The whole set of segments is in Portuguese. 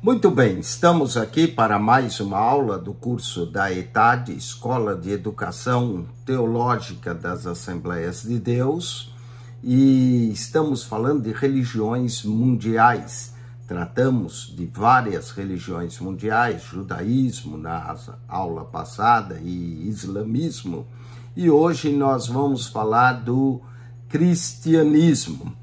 Muito bem, estamos aqui para mais uma aula do curso da ETAD, Escola de Educação Teológica das Assembleias de Deus, e estamos falando de religiões mundiais. Tratamos de várias religiões mundiais, judaísmo na aula passada e islamismo, e hoje nós vamos falar do cristianismo.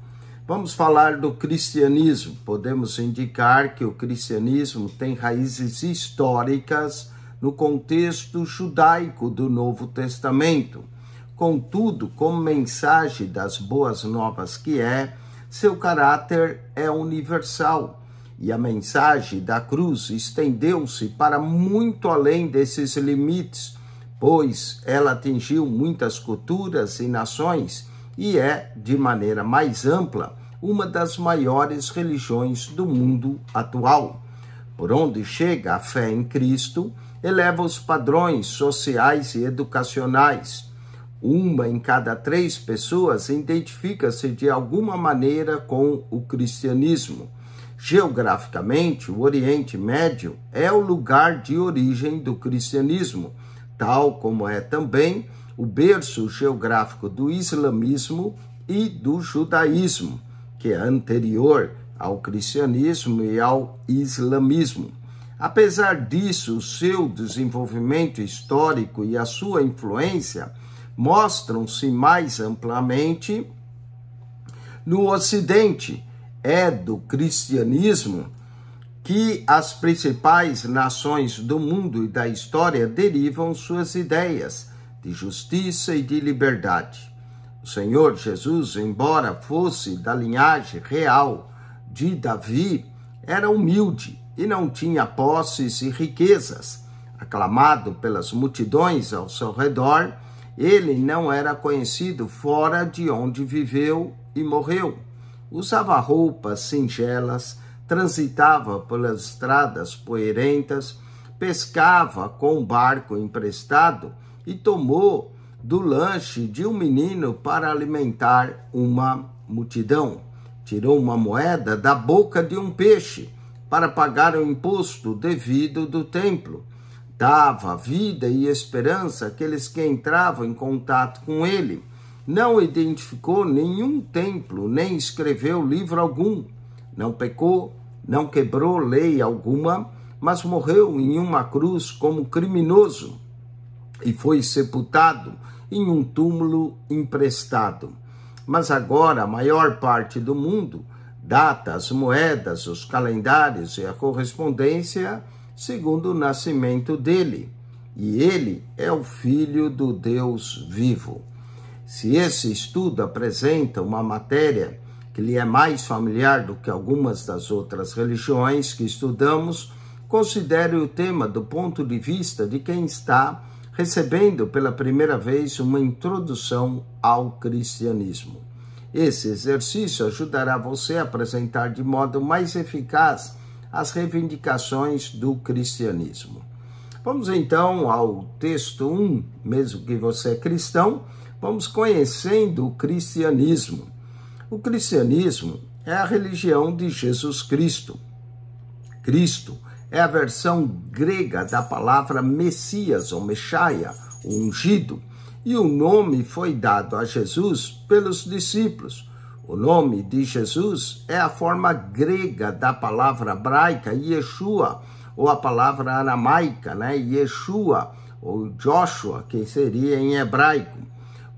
Vamos falar do cristianismo. Podemos indicar que o cristianismo tem raízes históricas no contexto judaico do Novo Testamento. Contudo, como mensagem das boas novas que é, seu caráter é universal e a mensagem da cruz estendeu-se para muito além desses limites, pois ela atingiu muitas culturas e nações e é, de maneira mais ampla, uma das maiores religiões do mundo atual. Por onde chega a fé em Cristo, eleva os padrões sociais e educacionais. Uma em cada três pessoas identifica-se de alguma maneira com o cristianismo. Geograficamente, o Oriente Médio é o lugar de origem do cristianismo, tal como é também o berço geográfico do islamismo e do judaísmo, que é anterior ao cristianismo e ao islamismo. Apesar disso, o seu desenvolvimento histórico e a sua influência mostram-se mais amplamente no Ocidente. É do cristianismo que as principais nações do mundo e da história derivam suas ideias de justiça e de liberdade. O Senhor Jesus, embora fosse da linhagem real de Davi, era humilde e não tinha posses e riquezas. Aclamado pelas multidões ao seu redor, ele não era conhecido fora de onde viveu e morreu. Usava roupas singelas, transitava pelas estradas poeirentas, pescava com um barco emprestado e tomou do lanche de um menino para alimentar uma multidão. Tirou uma moeda da boca de um peixe para pagar o imposto devido do templo. Dava vida e esperança àqueles que entravam em contato com ele. Não identificou nenhum templo, nem escreveu livro algum. Não pecou, não quebrou lei alguma, mas morreu em uma cruz como criminoso e foi sepultado em um túmulo emprestado. Mas agora a maior parte do mundo data as moedas, os calendários e a correspondência segundo o nascimento dele. E ele é o filho do Deus vivo. Se esse estudo apresenta uma matéria que lhe é mais familiar do que algumas das outras religiões que estudamos, considere o tema do ponto de vista de quem está recebendo pela primeira vez uma introdução ao cristianismo. Esse exercício ajudará você a apresentar de modo mais eficaz as reivindicações do cristianismo. Vamos então ao texto 1, mesmo que você é cristão, vamos conhecendo o cristianismo. O cristianismo é a religião de Jesus Cristo. Cristo é a versão grega da palavra Messias ou o ungido, e o nome foi dado a Jesus pelos discípulos. O nome de Jesus é a forma grega da palavra hebraica Yeshua, ou a palavra aramaica, né? Yeshua ou Joshua, que seria em hebraico.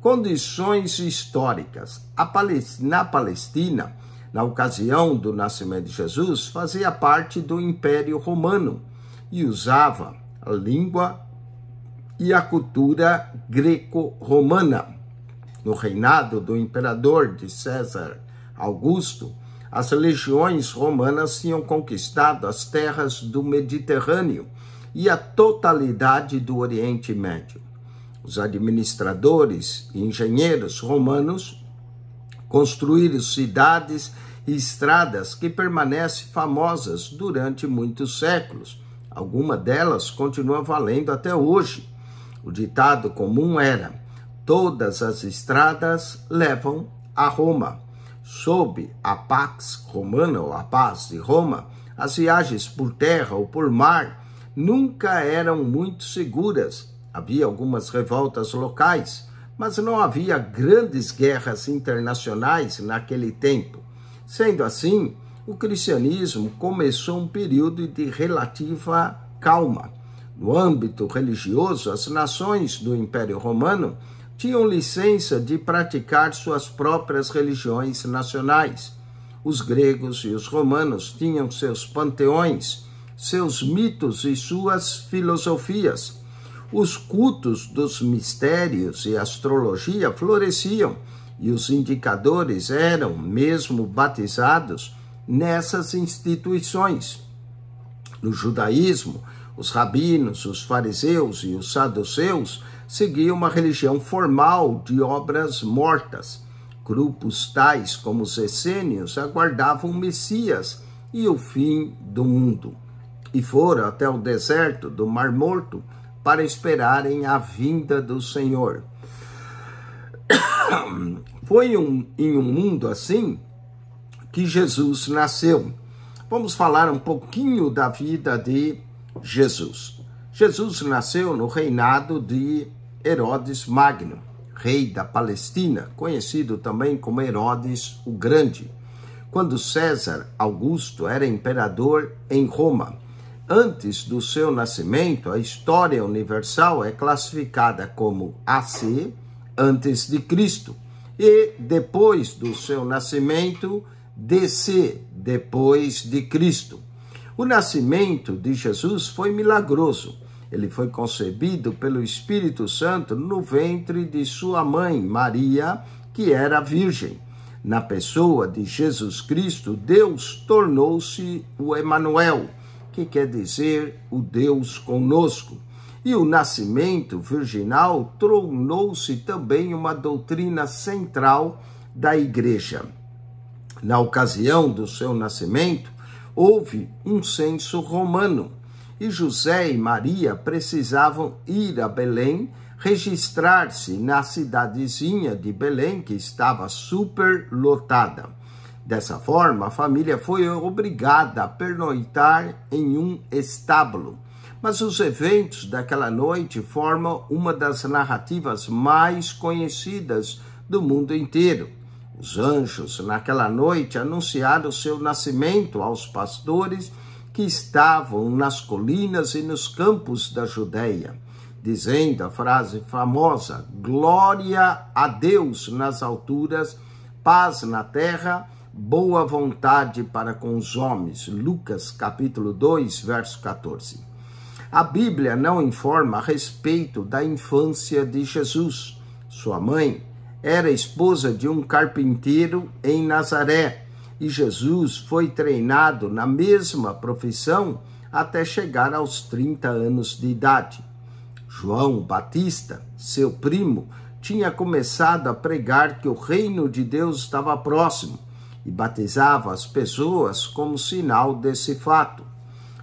Condições históricas. Palestina, na Palestina, na ocasião do nascimento de Jesus, fazia parte do Império Romano e usava a língua e a cultura greco-romana. No reinado do imperador de César Augusto, as legiões romanas tinham conquistado as terras do Mediterrâneo e a totalidade do Oriente Médio. Os administradores e engenheiros romanos construir cidades e estradas que permanecem famosas durante muitos séculos. Alguma delas continua valendo até hoje. O ditado comum era: todas as estradas levam a Roma. Sob a Pax Romana, ou a paz de Roma, as viagens por terra ou por mar nunca eram muito seguras. Havia algumas revoltas locais, mas não havia grandes guerras internacionais naquele tempo. Sendo assim, o cristianismo começou um período de relativa calma. No âmbito religioso, as nações do Império Romano tinham licença de praticar suas próprias religiões nacionais. Os gregos e os romanos tinham seus panteões, seus mitos e suas filosofias. Os cultos dos mistérios e astrologia floresciam e os indicadores eram mesmo batizados nessas instituições. No judaísmo, os rabinos, os fariseus e os saduceus seguiam uma religião formal de obras mortas. Grupos tais como os essênios aguardavam o Messias e o fim do mundo. E foram até o deserto do Mar Morto para esperarem a vinda do Senhor. Foi um, em um mundo assim que Jesus nasceu. Vamos falar um pouquinho da vida de Jesus. Jesus nasceu no reinado de Herodes Magno, rei da Palestina, conhecido também como Herodes o Grande, quando César Augusto era imperador em Roma antes do seu nascimento, a história universal é classificada como AC, antes de Cristo, e depois do seu nascimento, DC, depois de Cristo. O nascimento de Jesus foi milagroso. Ele foi concebido pelo Espírito Santo no ventre de sua mãe, Maria, que era virgem. Na pessoa de Jesus Cristo, Deus tornou-se o Emanuel, que quer dizer o Deus conosco. E o nascimento virginal tornou-se também uma doutrina central da Igreja. Na ocasião do seu nascimento, houve um censo romano e José e Maria precisavam ir a Belém registrar-se na cidadezinha de Belém, que estava superlotada. Dessa forma, a família foi obrigada a pernoitar em um estábulo. Mas os eventos daquela noite formam uma das narrativas mais conhecidas do mundo inteiro. Os anjos, naquela noite, anunciaram seu nascimento aos pastores que estavam nas colinas e nos campos da Judéia, dizendo a frase famosa: Glória a Deus nas alturas, paz na terra boa vontade para com os homens. Lucas capítulo 2, verso 14. A Bíblia não informa a respeito da infância de Jesus. Sua mãe era esposa de um carpinteiro em Nazaré, e Jesus foi treinado na mesma profissão até chegar aos 30 anos de idade. João Batista, seu primo, tinha começado a pregar que o reino de Deus estava próximo e batizava as pessoas como sinal desse fato.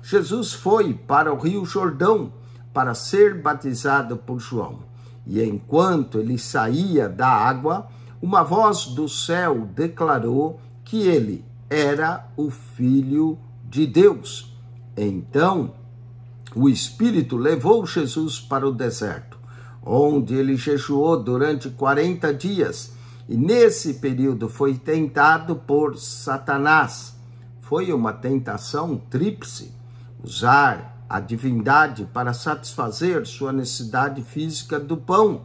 Jesus foi para o Rio Jordão para ser batizado por João. E enquanto ele saía da água, uma voz do céu declarou que ele era o Filho de Deus. Então, o Espírito levou Jesus para o deserto, onde ele jejuou durante 40 dias e nesse período foi tentado por Satanás. Foi uma tentação tríplice usar a divindade para satisfazer sua necessidade física do pão,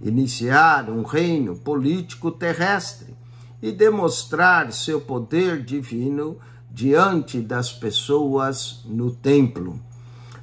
iniciar um reino político terrestre e demonstrar seu poder divino diante das pessoas no templo.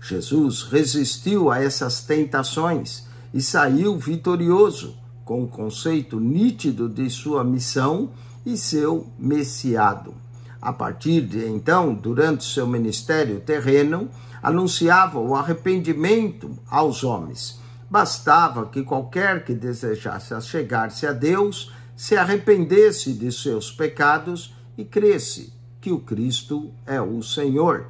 Jesus resistiu a essas tentações e saiu vitorioso com o conceito nítido de sua missão e seu messiado. A partir de então, durante seu ministério terreno, anunciava o arrependimento aos homens. Bastava que qualquer que desejasse chegar-se a Deus se arrependesse de seus pecados e cresse que o Cristo é o Senhor.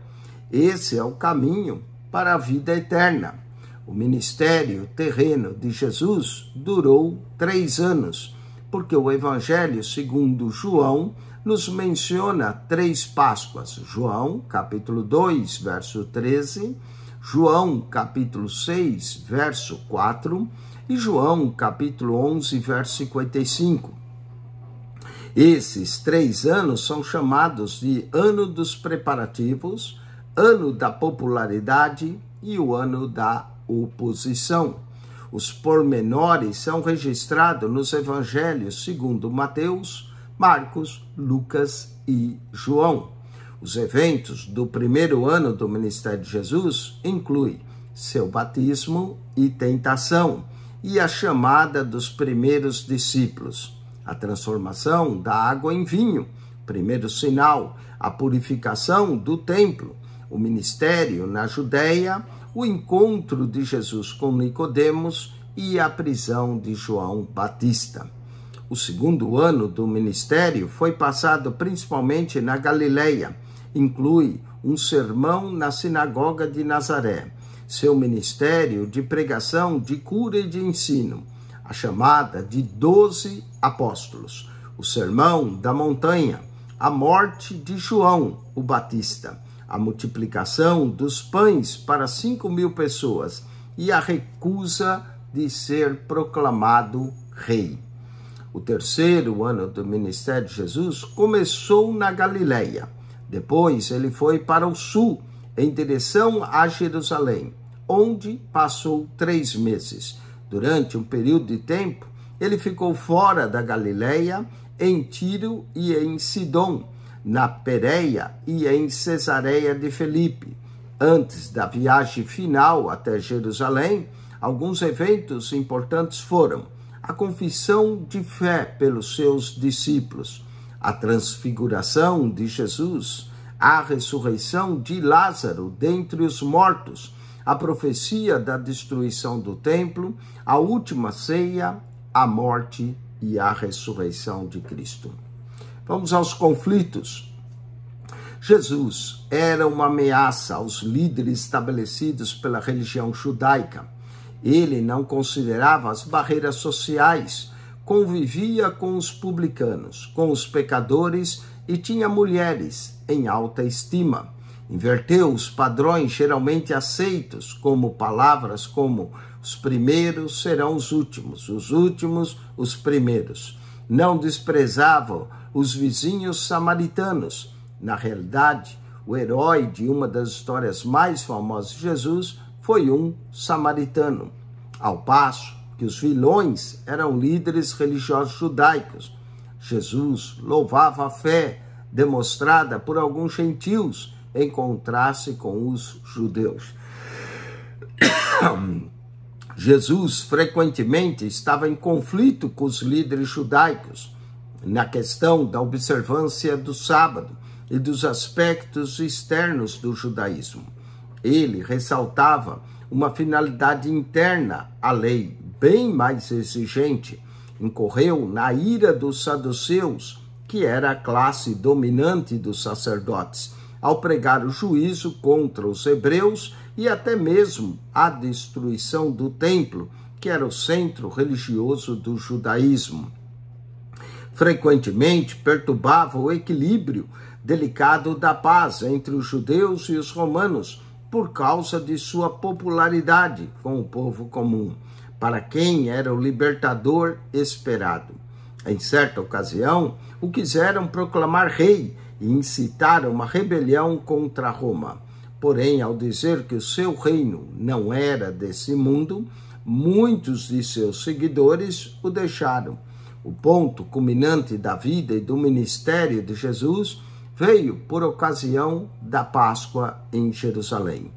Esse é o caminho para a vida eterna. O ministério terreno de Jesus durou três anos, porque o Evangelho segundo João nos menciona três Páscoas: João, capítulo 2, verso 13, João, capítulo 6, verso 4 e João, capítulo 11, verso 55. Esses três anos são chamados de ano dos preparativos, ano da popularidade e o ano da oposição. Os pormenores são registrados nos evangelhos segundo Mateus, Marcos, Lucas e João. Os eventos do primeiro ano do ministério de Jesus incluem seu batismo e tentação e a chamada dos primeiros discípulos, a transformação da água em vinho, primeiro sinal, a purificação do templo, o ministério na Judéia, o encontro de Jesus com Nicodemos e a prisão de João Batista. O segundo ano do ministério foi passado principalmente na Galileia, inclui um sermão na sinagoga de Nazaré, seu ministério de pregação, de cura e de ensino, a chamada de doze apóstolos, o sermão da montanha, a morte de João o Batista, a multiplicação dos pães para cinco mil pessoas e a recusa de ser proclamado rei. O terceiro ano do ministério de Jesus começou na Galileia. Depois ele foi para o sul, em direção a Jerusalém, onde passou três meses. Durante um período de tempo, ele ficou fora da Galileia, em Tiro e em Sidom, na Pérea e em Cesareia de Felipe. Antes da viagem final até Jerusalém, alguns eventos importantes foram a confissão de fé pelos seus discípulos, a transfiguração de Jesus, a ressurreição de Lázaro dentre os mortos, a profecia da destruição do templo, a última ceia, a morte e a ressurreição de Cristo. Vamos aos conflitos. Jesus era uma ameaça aos líderes estabelecidos pela religião judaica. Ele não considerava as barreiras sociais, convivia com os publicanos, com os pecadores e tinha mulheres em alta estima. Inverteu os padrões geralmente aceitos, como palavras como os primeiros serão os últimos, os últimos os primeiros. Não desprezava os vizinhos samaritanos. Na realidade, o herói de uma das histórias mais famosas de Jesus foi um samaritano, ao passo que os vilões eram líderes religiosos judaicos. Jesus louvava a fé demonstrada por alguns gentios em contraste com os judeus. Jesus frequentemente estava em conflito com os líderes judaicos, na questão da observância do sábado e dos aspectos externos do judaísmo. Ele ressaltava uma finalidade interna à lei, bem mais exigente. Incorreu na ira dos saduceus, que era a classe dominante dos sacerdotes, ao pregar o juízo contra os hebreus e até mesmo a destruição do templo, que era o centro religioso do judaísmo frequentemente perturbava o equilíbrio delicado da paz entre os judeus e os romanos por causa de sua popularidade com o povo comum, para quem era o libertador esperado. Em certa ocasião, o quiseram proclamar rei e incitar uma rebelião contra Roma. Porém, ao dizer que o seu reino não era desse mundo, muitos de seus seguidores o deixaram o ponto culminante da vida e do ministério de Jesus, veio por ocasião da Páscoa em Jerusalém.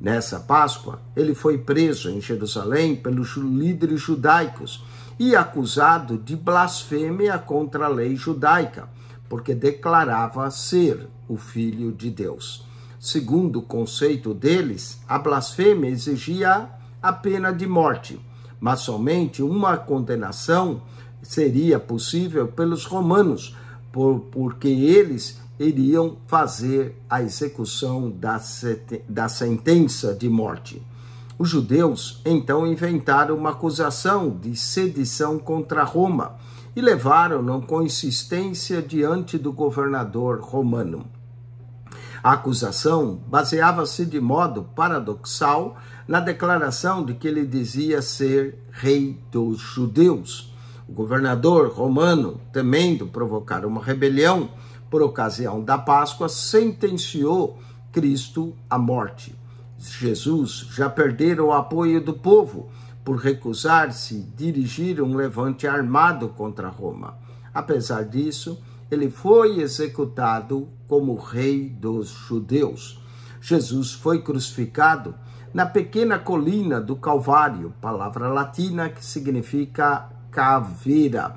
Nessa Páscoa, ele foi preso em Jerusalém pelos líderes judaicos e acusado de blasfêmia contra a lei judaica, porque declarava ser o Filho de Deus. Segundo o conceito deles, a blasfêmia exigia a pena de morte, mas somente uma condenação seria possível pelos romanos, por, porque eles iriam fazer a execução da, da sentença de morte. Os judeus então inventaram uma acusação de sedição contra Roma e levaram-no com insistência diante do governador romano. A acusação baseava-se de modo paradoxal na declaração de que ele dizia ser rei dos judeus o governador romano, temendo provocar uma rebelião por ocasião da Páscoa, sentenciou Cristo à morte. Jesus já perdera o apoio do povo por recusar-se dirigir um levante armado contra Roma. Apesar disso, ele foi executado como rei dos judeus. Jesus foi crucificado na pequena colina do Calvário, palavra latina que significa caveira,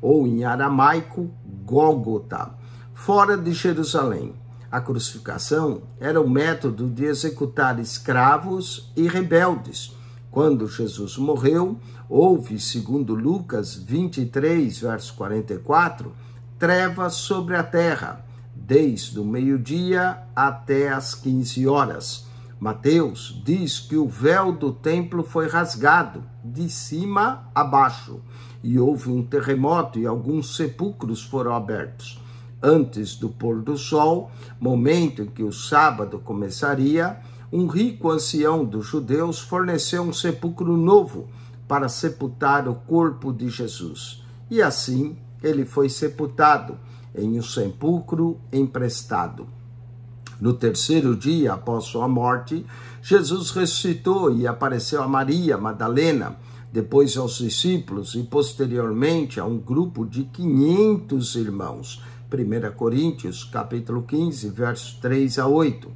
ou em aramaico, Gólgota, fora de Jerusalém. A crucificação era o método de executar escravos e rebeldes. Quando Jesus morreu, houve, segundo Lucas 23, verso 44, trevas sobre a terra, desde o meio-dia até as 15 horas. Mateus diz que o véu do templo foi rasgado de cima a baixo, e houve um terremoto e alguns sepulcros foram abertos. Antes do pôr do sol, momento em que o sábado começaria, um rico ancião dos judeus forneceu um sepulcro novo para sepultar o corpo de Jesus. E assim ele foi sepultado em um sepulcro emprestado. No terceiro dia após sua morte, Jesus ressuscitou e apareceu a Maria Madalena, depois aos discípulos e posteriormente a um grupo de 500 irmãos. 1 Coríntios, capítulo 15, versos 3 a 8.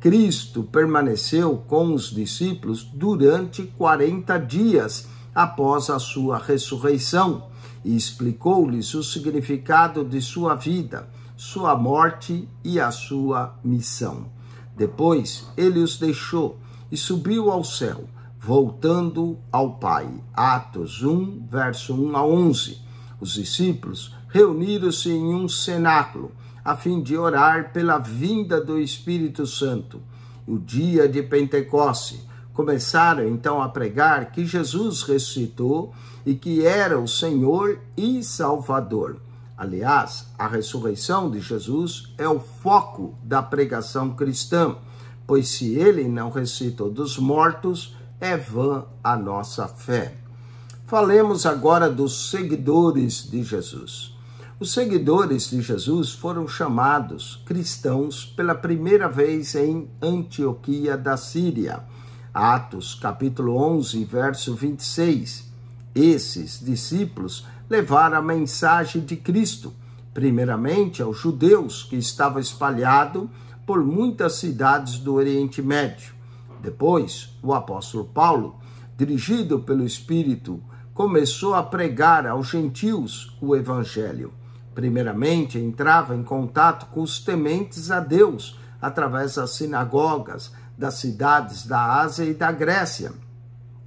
Cristo permaneceu com os discípulos durante 40 dias após a sua ressurreição e explicou-lhes o significado de sua vida, sua morte e a sua missão. Depois ele os deixou e subiu ao céu, voltando ao Pai. Atos 1, verso 1 a 11. Os discípulos reuniram-se em um cenáculo, a fim de orar pela vinda do Espírito Santo. O dia de Pentecoste. Começaram então a pregar que Jesus ressuscitou e que era o Senhor e Salvador. Aliás, a ressurreição de Jesus é o foco da pregação cristã, pois se ele não ressuscitou dos mortos, é vã a nossa fé. Falemos agora dos seguidores de Jesus. Os seguidores de Jesus foram chamados cristãos pela primeira vez em Antioquia da Síria. Atos capítulo 11, verso 26. Esses discípulos levar a mensagem de Cristo, primeiramente aos judeus que estava espalhado por muitas cidades do Oriente Médio. Depois, o apóstolo Paulo, dirigido pelo Espírito, começou a pregar aos gentios o evangelho. Primeiramente, entrava em contato com os tementes a Deus através das sinagogas das cidades da Ásia e da Grécia.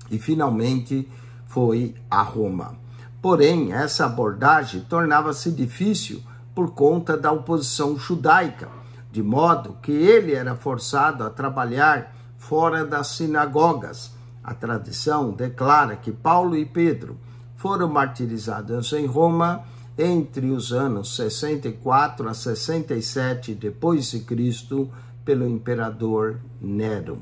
E finalmente foi a Roma. Porém, essa abordagem tornava-se difícil por conta da oposição judaica, de modo que ele era forçado a trabalhar fora das sinagogas. A tradição declara que Paulo e Pedro foram martirizados em Roma entre os anos 64 a 67 depois de Cristo pelo imperador Nero.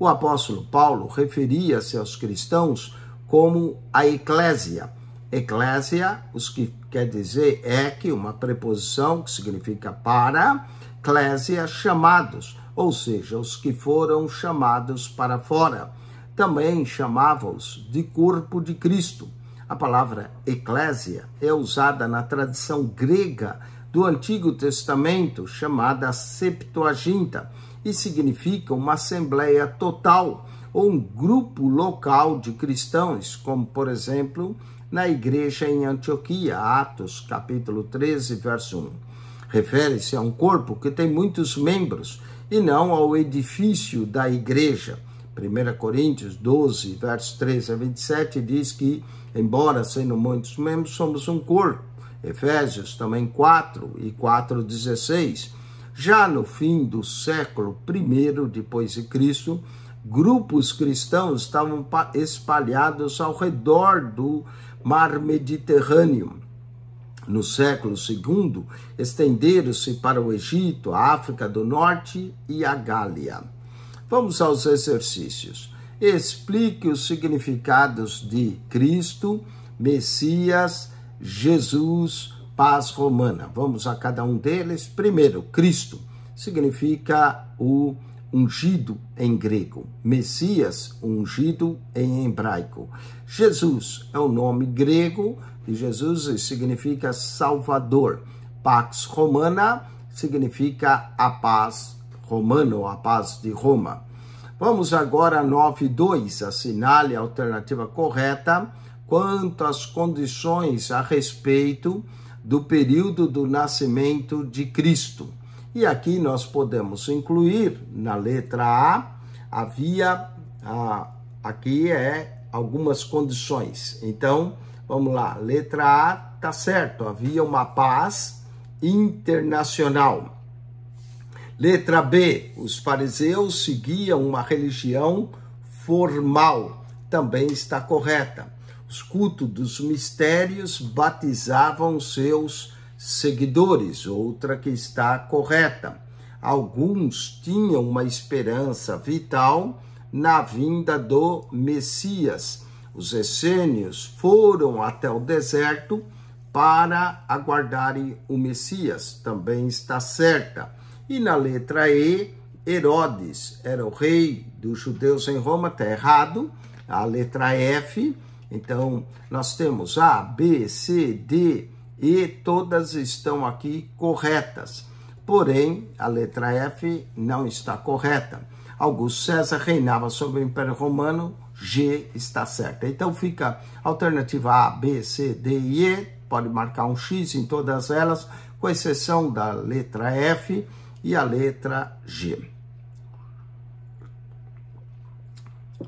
O apóstolo Paulo referia-se aos cristãos como a eclésia, Eclésia, os que quer dizer é que uma preposição que significa para, eclésia, chamados, ou seja, os que foram chamados para fora. Também chamava os de corpo de Cristo. A palavra eclésia é usada na tradição grega do Antigo Testamento, chamada Septuaginta, e significa uma assembleia total ou um grupo local de cristãos, como por exemplo na igreja em Antioquia, Atos capítulo 13, verso 1. Refere-se a um corpo que tem muitos membros e não ao edifício da igreja. 1 Coríntios 12, verso 13 a 27 diz que, embora sendo muitos membros, somos um corpo. Efésios também 4 e 4, 16. Já no fim do século I depois de Cristo, grupos cristãos estavam espalhados ao redor do mar Mediterrâneo. No século II, estenderam-se para o Egito, a África do Norte e a Gália. Vamos aos exercícios. Explique os significados de Cristo, Messias, Jesus, paz romana. Vamos a cada um deles. Primeiro, Cristo significa o ungido em grego, Messias, ungido em hebraico. Jesus é o nome grego de Jesus e significa Salvador. Pax Romana significa a paz romana, a paz de Roma. Vamos agora a 9.2, assinale a alternativa correta quanto às condições a respeito do período do nascimento de Cristo. E aqui nós podemos incluir na letra A, havia a, aqui é algumas condições. Então, vamos lá, letra A tá certo, havia uma paz internacional. Letra B, os fariseus seguiam uma religião formal, também está correta. Os cultos dos mistérios batizavam seus seguidores, outra que está correta. Alguns tinham uma esperança vital na vinda do Messias. Os essênios foram até o deserto para aguardarem o Messias, também está certa. E na letra E, Herodes era o rei dos judeus em Roma, está errado. A letra F, então nós temos A, B, C, D, e todas estão aqui corretas. Porém, a letra F não está correta. Augusto César reinava sobre o Império Romano, G está certa. Então fica alternativa A, B, C, D e E, pode marcar um X em todas elas, com exceção da letra F e a letra G.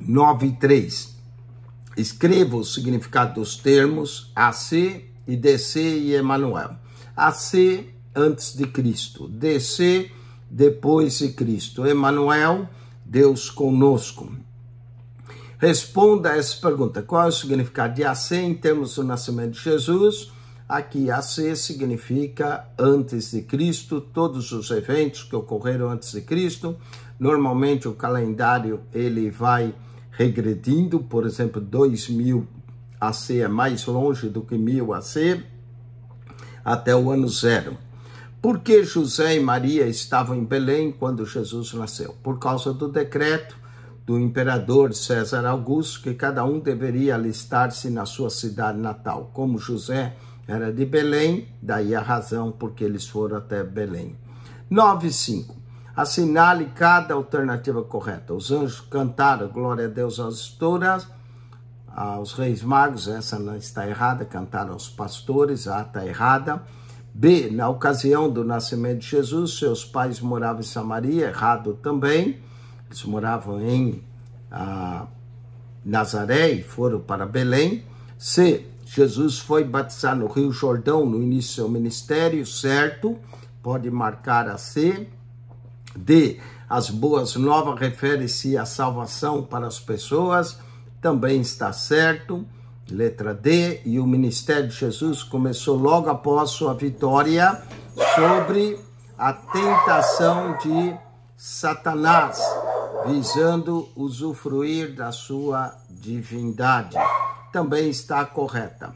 9 e 3. Escreva o significado dos termos AC, e DC e Emanuel. AC antes de Cristo, DC depois de Cristo, Emanuel, Deus conosco. Responda a essa pergunta: qual é o significado de AC em termos do nascimento de Jesus? Aqui, AC significa antes de Cristo, todos os eventos que ocorreram antes de Cristo. Normalmente o calendário ele vai regredindo, por exemplo, 2000 AC é mais longe do que 1000 AC, até o ano zero. Por que José e Maria estavam em Belém quando Jesus nasceu? Por causa do decreto do imperador César Augusto que cada um deveria alistar-se na sua cidade natal. Como José era de Belém, daí a razão porque eles foram até Belém. 9.5. Assinale cada alternativa correta. Os anjos cantaram glória a Deus às estouras aos reis magos, essa não está errada, cantaram aos pastores, a está errada. B, na ocasião do nascimento de Jesus, seus pais moravam em Samaria, errado também. Eles moravam em ah, Nazaré e foram para Belém. C, Jesus foi batizar no Rio Jordão no início do seu ministério, certo? Pode marcar a C. D, as boas novas refere-se à salvação para as pessoas também está certo. Letra D, e o ministério de Jesus começou logo após sua vitória sobre a tentação de Satanás, visando usufruir da sua divindade. Também está correta.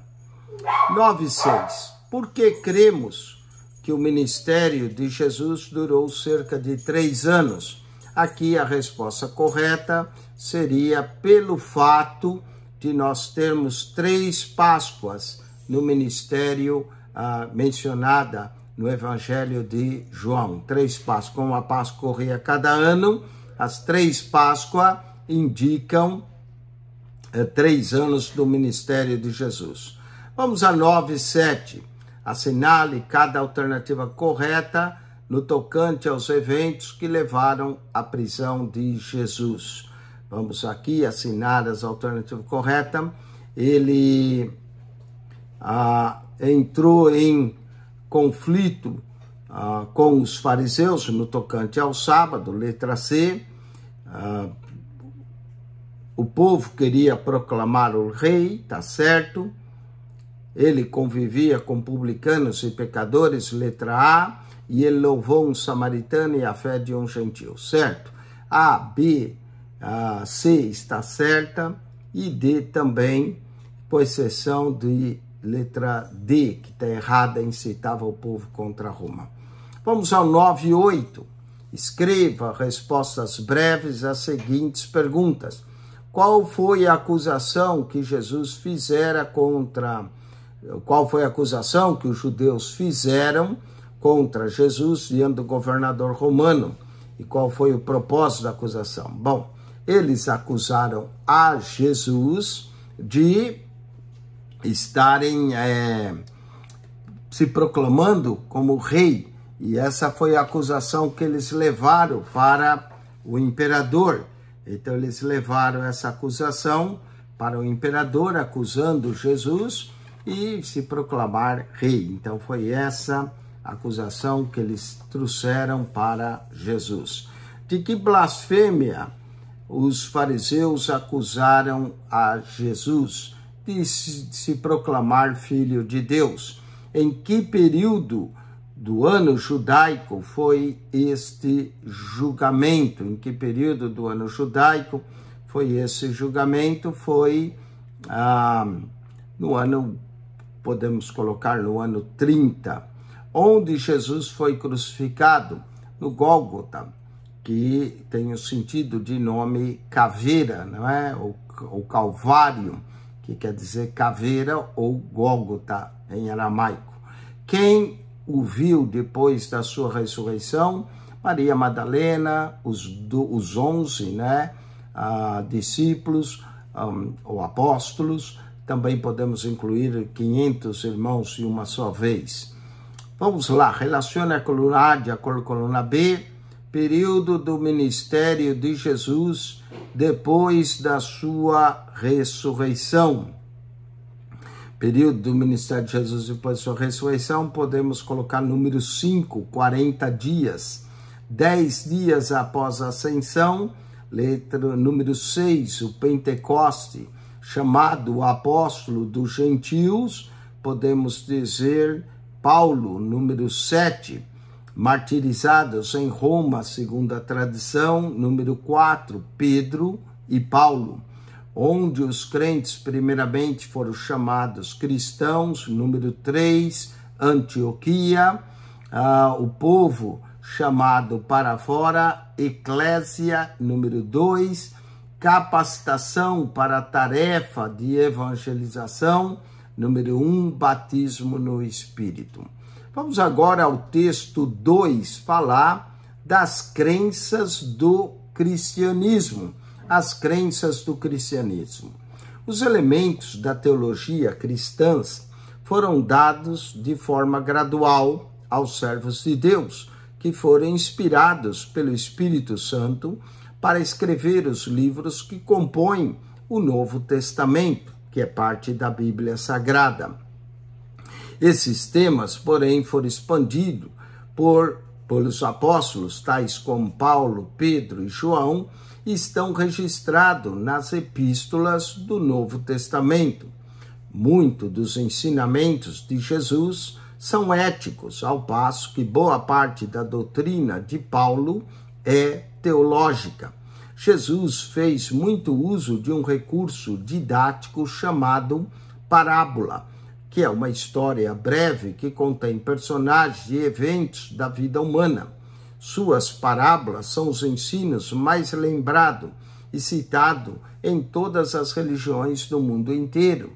6. Por que cremos que o ministério de Jesus durou cerca de três anos? Aqui a resposta correta seria pelo fato de nós termos três Páscoas no ministério ah, mencionada no Evangelho de João. Três Páscoas. Como a Páscoa ocorria cada ano, as três Páscoas indicam eh, três anos do ministério de Jesus. Vamos a 9 e 7. Assinale cada alternativa correta no tocante aos eventos que levaram à prisão de Jesus. Vamos aqui assinar as alternativa correta. Ele ah, entrou em conflito ah, com os fariseus no tocante ao sábado, letra C. Ah, o povo queria proclamar o rei, tá certo? Ele convivia com publicanos e pecadores, letra A, e ele louvou um samaritano e a fé de um gentil, certo? A, B, a C está certa e D também, com exceção de letra D, que está errada, incitava o povo contra Roma. Vamos ao 9 e 8. Escreva respostas breves às seguintes perguntas. Qual foi a acusação que Jesus fizera contra qual foi a acusação que os judeus fizeram contra Jesus diante do governador romano e qual foi o propósito da acusação? Bom, eles acusaram a Jesus de estarem é, se proclamando como rei. E essa foi a acusação que eles levaram para o imperador. Então, eles levaram essa acusação para o imperador, acusando Jesus e se proclamar rei. Então, foi essa acusação que eles trouxeram para Jesus. De que blasfêmia os fariseus acusaram a Jesus de se proclamar filho de Deus. Em que período do ano judaico foi este julgamento? Em que período do ano judaico foi esse julgamento? Foi ah, no ano, podemos colocar, no ano 30, onde Jesus foi crucificado, no Gólgota que tem o sentido de nome caveira, não é? Ou, ou calvário, que quer dizer caveira ou Gólgota em aramaico. Quem o viu depois da sua ressurreição? Maria Madalena, os, do, os onze né? Ah, discípulos um, ou apóstolos, também podemos incluir 500 irmãos em uma só vez. Vamos lá, Relaciona a coluna A de acordo com a coluna B, período do ministério de Jesus depois da sua ressurreição. Período do ministério de Jesus depois da sua ressurreição, podemos colocar número 5, 40 dias. 10 dias após a ascensão, letra número 6, o Pentecoste, chamado apóstolo dos gentios, podemos dizer Paulo, número 7 martirizados em Roma, segundo a tradição, número 4, Pedro e Paulo, onde os crentes primeiramente foram chamados cristãos, número 3, Antioquia, ah, o povo chamado para fora, Eclésia, número 2, capacitação para a tarefa de evangelização, número 1, um, batismo no Espírito. Vamos agora ao texto 2 falar das crenças do cristianismo. As crenças do cristianismo. Os elementos da teologia cristãs foram dados de forma gradual aos servos de Deus, que foram inspirados pelo Espírito Santo para escrever os livros que compõem o Novo Testamento, que é parte da Bíblia Sagrada. Esses temas, porém, foram expandidos por, pelos apóstolos, tais como Paulo, Pedro e João, e estão registrados nas epístolas do Novo Testamento. Muito dos ensinamentos de Jesus são éticos, ao passo que boa parte da doutrina de Paulo é teológica. Jesus fez muito uso de um recurso didático chamado parábola que é uma história breve que contém personagens e eventos da vida humana. Suas parábolas são os ensinos mais lembrados e citados em todas as religiões do mundo inteiro.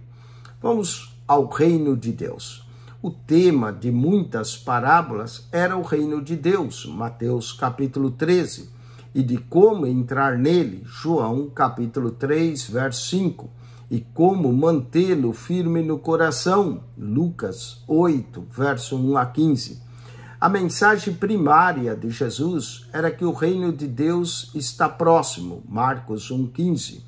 Vamos ao reino de Deus. O tema de muitas parábolas era o reino de Deus, Mateus capítulo 13, e de como entrar nele, João capítulo 3, verso 5 e como mantê-lo firme no coração. Lucas 8, verso 1 a 15. A mensagem primária de Jesus era que o reino de Deus está próximo. Marcos 1, 15.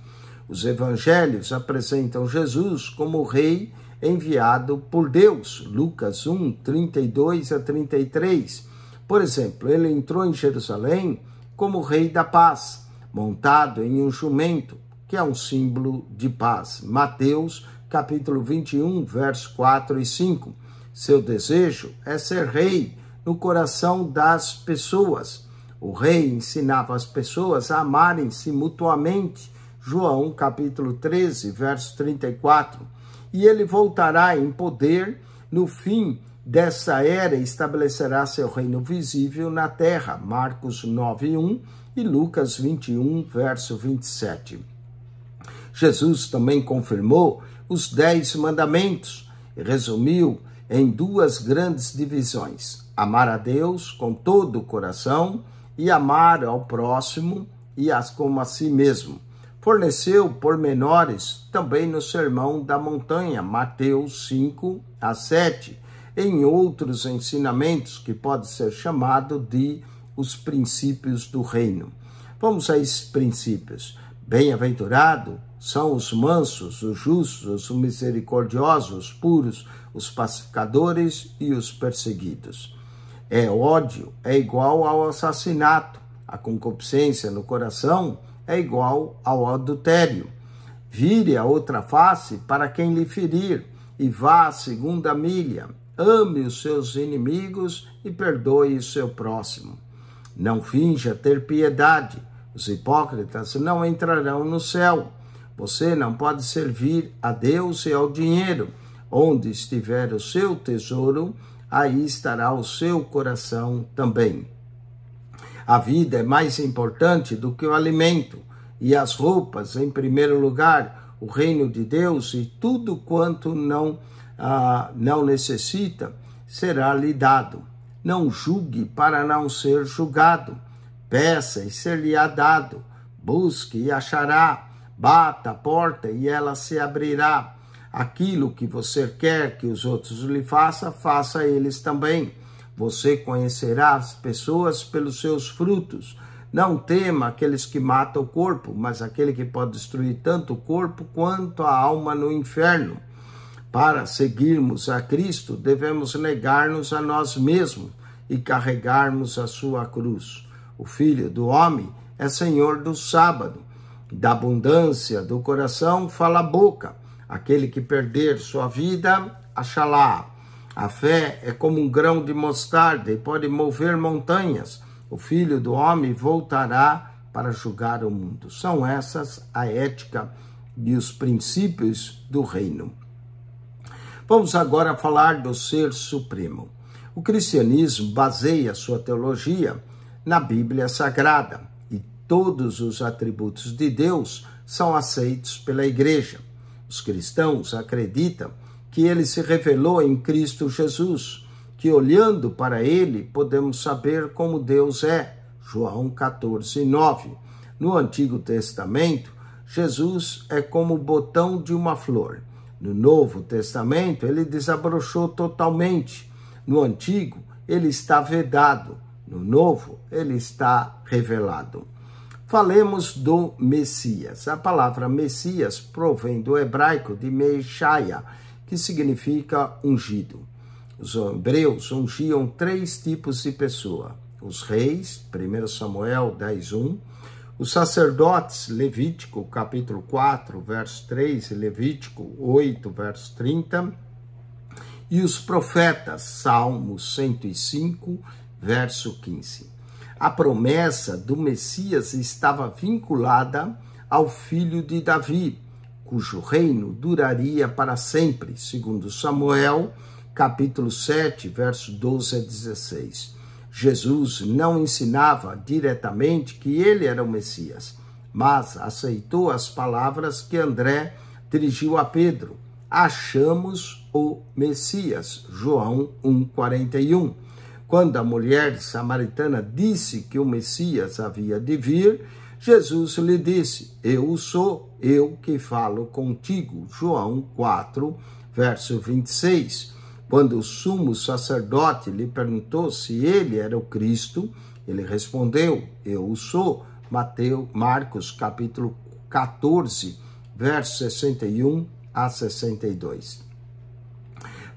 Os evangelhos apresentam Jesus como rei enviado por Deus. Lucas 1, 32 a 33. Por exemplo, ele entrou em Jerusalém como rei da paz, montado em um jumento que é um símbolo de paz. Mateus, capítulo 21, verso 4 e 5. Seu desejo é ser rei no coração das pessoas. O rei ensinava as pessoas a amarem-se mutuamente. João, capítulo 13, verso 34. E ele voltará em poder no fim dessa era e estabelecerá seu reino visível na terra. Marcos 9, 1 e Lucas 21 verso 27. Jesus também confirmou os dez mandamentos e resumiu em duas grandes divisões: amar a Deus com todo o coração e amar ao próximo e as como a si mesmo. Forneceu pormenores também no Sermão da Montanha, Mateus 5 a 7, em outros ensinamentos que pode ser chamado de os princípios do reino. Vamos a esses princípios. Bem-aventurado são os mansos, os justos, os misericordiosos, os puros, os pacificadores e os perseguidos. É ódio, é igual ao assassinato. A concupiscência no coração é igual ao adultério. Vire a outra face para quem lhe ferir e vá a segunda milha. Ame os seus inimigos e perdoe o seu próximo. Não finja ter piedade. Os hipócritas não entrarão no céu você não pode servir a Deus e ao dinheiro. Onde estiver o seu tesouro, aí estará o seu coração também. A vida é mais importante do que o alimento e as roupas, em primeiro lugar, o reino de Deus e tudo quanto não, ah, não necessita será lhe dado. Não julgue para não ser julgado. Peça e ser-lhe-á dado. Busque e achará Bata a porta e ela se abrirá. Aquilo que você quer que os outros lhe façam, faça eles também. Você conhecerá as pessoas pelos seus frutos. Não tema aqueles que matam o corpo, mas aquele que pode destruir tanto o corpo quanto a alma no inferno. Para seguirmos a Cristo, devemos negar-nos a nós mesmos e carregarmos a sua cruz. O Filho do Homem é Senhor do sábado. Da abundância do coração fala a boca. Aquele que perder sua vida, achará. A fé é como um grão de mostarda e pode mover montanhas. O filho do homem voltará para julgar o mundo. São essas a ética e os princípios do reino. Vamos agora falar do ser supremo. O cristianismo baseia sua teologia na Bíblia Sagrada todos os atributos de Deus são aceitos pela Igreja. Os cristãos acreditam que ele se revelou em Cristo Jesus, que olhando para ele podemos saber como Deus é. João 14, 9. No Antigo Testamento, Jesus é como o botão de uma flor. No Novo Testamento, ele desabrochou totalmente. No Antigo, ele está vedado. No Novo, ele está revelado. Falemos do Messias. A palavra Messias provém do hebraico de Meishaya, que significa ungido. Os hebreus ungiam três tipos de pessoa: os reis, 1 Samuel 10:1, os sacerdotes, Levítico capítulo 4, verso 3, Levítico 8, verso 30, e os profetas, Salmo 105, verso 15. A promessa do Messias estava vinculada ao filho de Davi, cujo reino duraria para sempre, segundo Samuel, capítulo 7, verso 12 a 16. Jesus não ensinava diretamente que ele era o Messias, mas aceitou as palavras que André dirigiu a Pedro: Achamos o Messias. João 1,41. Quando a mulher samaritana disse que o Messias havia de vir, Jesus lhe disse: Eu sou, eu que falo contigo. João 4, verso 26. Quando o sumo sacerdote lhe perguntou se ele era o Cristo, ele respondeu: Eu sou. Mateus, Marcos, capítulo 14, verso 61 a 62.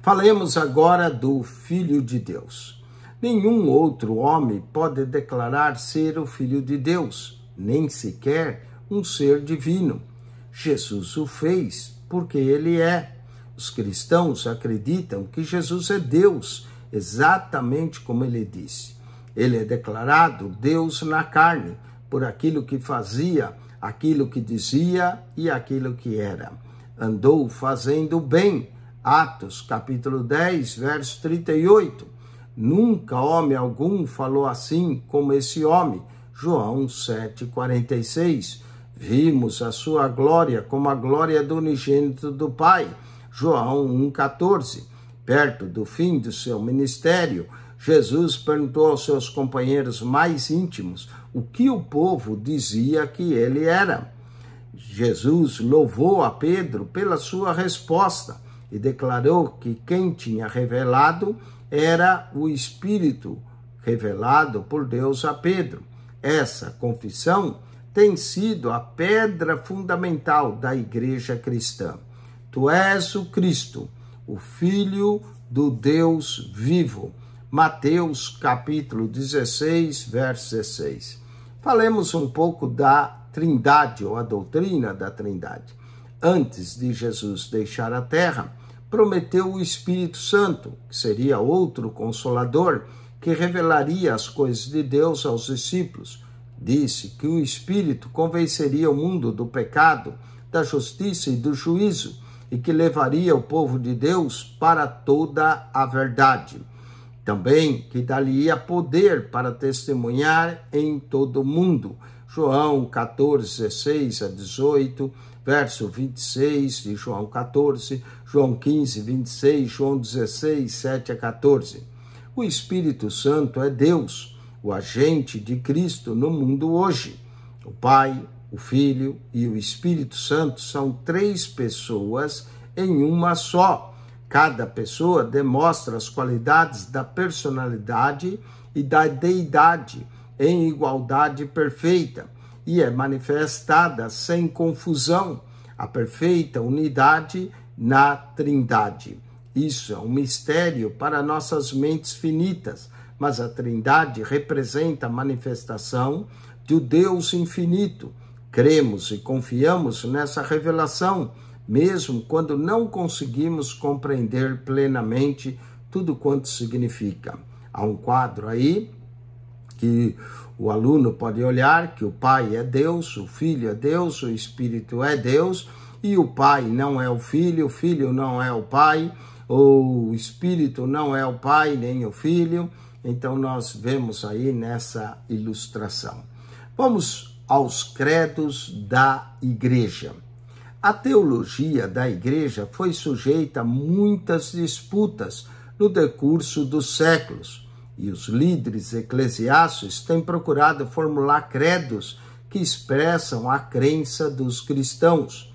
Falemos agora do Filho de Deus. Nenhum outro homem pode declarar ser o Filho de Deus, nem sequer um ser divino. Jesus o fez porque ele é. Os cristãos acreditam que Jesus é Deus, exatamente como ele disse. Ele é declarado Deus na carne, por aquilo que fazia, aquilo que dizia e aquilo que era. Andou fazendo bem. Atos capítulo 10, verso 38. Nunca homem algum falou assim como esse homem. João 7,46. Vimos a sua glória como a glória do unigênito do Pai. João 1,14. Perto do fim do seu ministério, Jesus perguntou aos seus companheiros mais íntimos o que o povo dizia que ele era. Jesus louvou a Pedro pela sua resposta e declarou que quem tinha revelado era o Espírito revelado por Deus a Pedro. Essa confissão tem sido a pedra fundamental da igreja cristã. Tu és o Cristo, o Filho do Deus vivo. Mateus capítulo 16, verso 16. Falemos um pouco da Trindade ou a doutrina da Trindade. Antes de Jesus deixar a terra, prometeu o Espírito Santo, que seria outro consolador, que revelaria as coisas de Deus aos discípulos. Disse que o Espírito convenceria o mundo do pecado, da justiça e do juízo, e que levaria o povo de Deus para toda a verdade. Também que daria poder para testemunhar em todo o mundo. João 14, 16 a 18, verso 26 de João 14, João 15, 26, João 16, 7 a 14. O Espírito Santo é Deus, o agente de Cristo no mundo hoje. O Pai, o Filho e o Espírito Santo são três pessoas em uma só. Cada pessoa demonstra as qualidades da personalidade e da deidade em igualdade perfeita e é manifestada sem confusão. A perfeita unidade na Trindade. Isso é um mistério para nossas mentes finitas, mas a Trindade representa a manifestação do Deus infinito. Cremos e confiamos nessa revelação, mesmo quando não conseguimos compreender plenamente tudo quanto significa. Há um quadro aí que o aluno pode olhar que o Pai é Deus, o Filho é Deus, o Espírito é Deus e o pai não é o filho, o filho não é o pai, o espírito não é o pai nem o filho. Então nós vemos aí nessa ilustração. Vamos aos credos da igreja. A teologia da igreja foi sujeita a muitas disputas no decurso dos séculos, e os líderes eclesiásticos têm procurado formular credos que expressam a crença dos cristãos.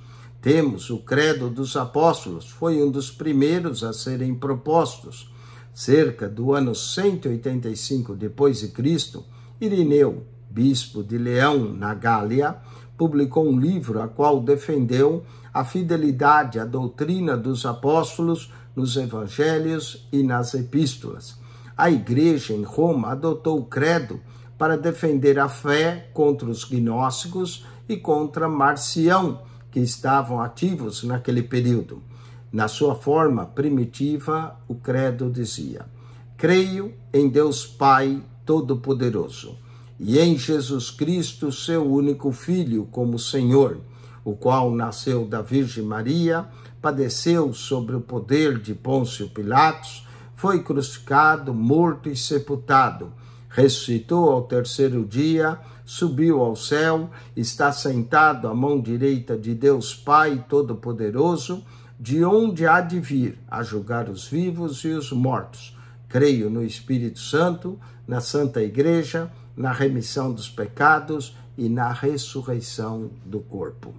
Temos o Credo dos Apóstolos, foi um dos primeiros a serem propostos. Cerca do ano 185 depois de Cristo, Irineu, bispo de Leão, na Gália, publicou um livro a qual defendeu a fidelidade à doutrina dos apóstolos nos evangelhos e nas epístolas. A igreja em Roma adotou o credo para defender a fé contra os gnósticos e contra Marcião, que estavam ativos naquele período. Na sua forma primitiva, o credo dizia: Creio em Deus Pai Todo-Poderoso e em Jesus Cristo, seu único Filho, como Senhor, o qual nasceu da Virgem Maria, padeceu sobre o poder de Pôncio Pilatos, foi crucificado, morto e sepultado, ressuscitou ao terceiro dia subiu ao céu, está sentado à mão direita de Deus Pai Todo-Poderoso, de onde há de vir a julgar os vivos e os mortos. Creio no Espírito Santo, na Santa Igreja, na remissão dos pecados e na ressurreição do corpo.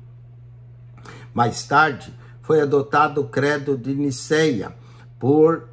Mais tarde, foi adotado o Credo de Niceia por,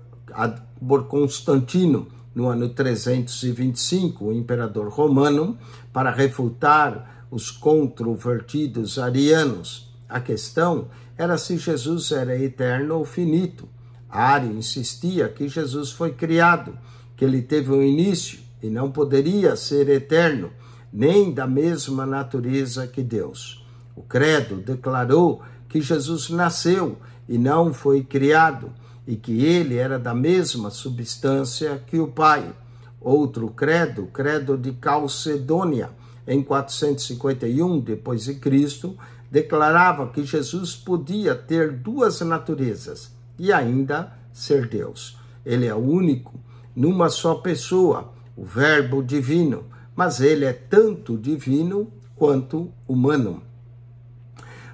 por Constantino, no ano 325, o imperador romano, para refutar os controvertidos arianos. A questão era se Jesus era eterno ou finito. Ario insistia que Jesus foi criado, que ele teve um início e não poderia ser eterno, nem da mesma natureza que Deus. O Credo declarou que Jesus nasceu e não foi criado, e que ele era da mesma substância que o Pai. Outro credo, credo de Calcedônia, em 451 depois de Cristo, declarava que Jesus podia ter duas naturezas e ainda ser Deus. Ele é único numa só pessoa, o Verbo divino, mas ele é tanto divino quanto humano.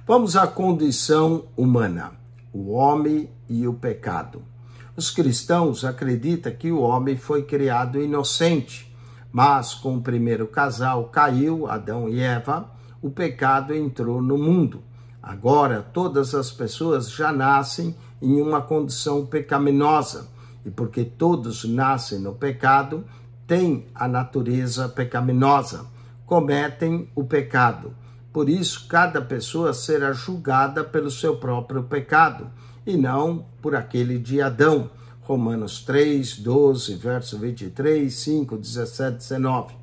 Vamos à condição humana, o homem e o pecado. Os cristãos acreditam que o homem foi criado inocente, mas com o primeiro casal caiu, Adão e Eva, o pecado entrou no mundo. Agora todas as pessoas já nascem em uma condição pecaminosa, e porque todos nascem no pecado, têm a natureza pecaminosa, cometem o pecado. Por isso, cada pessoa será julgada pelo seu próprio pecado e não por aquele de Adão. Romanos 3, 12, verso 23, 5, 17, 19.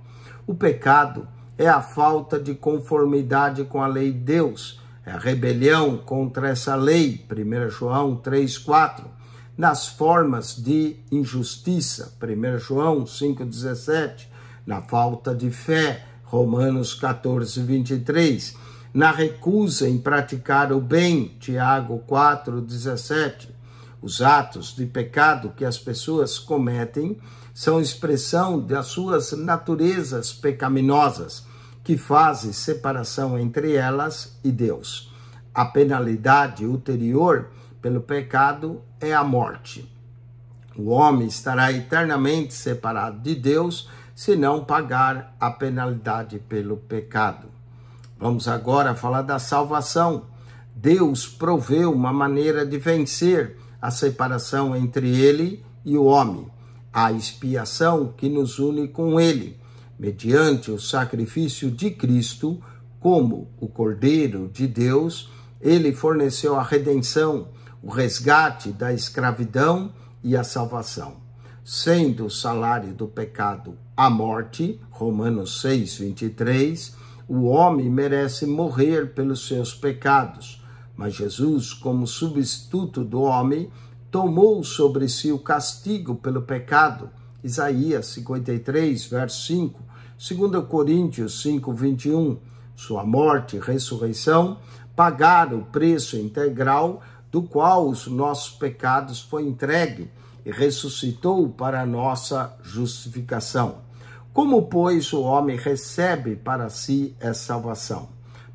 O pecado é a falta de conformidade com a lei de Deus, é a rebelião contra essa lei, 1 João 3, 4. Nas formas de injustiça, 1 João 5, 17. Na falta de fé, Romanos 14, 23 na recusa em praticar o bem, Tiago 4,17. Os atos de pecado que as pessoas cometem são expressão das suas naturezas pecaminosas, que fazem separação entre elas e Deus. A penalidade ulterior pelo pecado é a morte. O homem estará eternamente separado de Deus se não pagar a penalidade pelo pecado. Vamos agora falar da salvação. Deus proveu uma maneira de vencer a separação entre ele e o homem, a expiação que nos une com ele, mediante o sacrifício de Cristo, como o Cordeiro de Deus, ele forneceu a redenção, o resgate da escravidão e a salvação. Sendo o salário do pecado a morte, Romanos 6, 23, o homem merece morrer pelos seus pecados, mas Jesus, como substituto do homem, tomou sobre si o castigo pelo pecado. Isaías 53, verso 5, 2 Coríntios 5, 21. Sua morte e ressurreição pagaram o preço integral do qual os nossos pecados foi entregue e ressuscitou para a nossa justificação. Como, pois, o homem recebe para si essa salvação?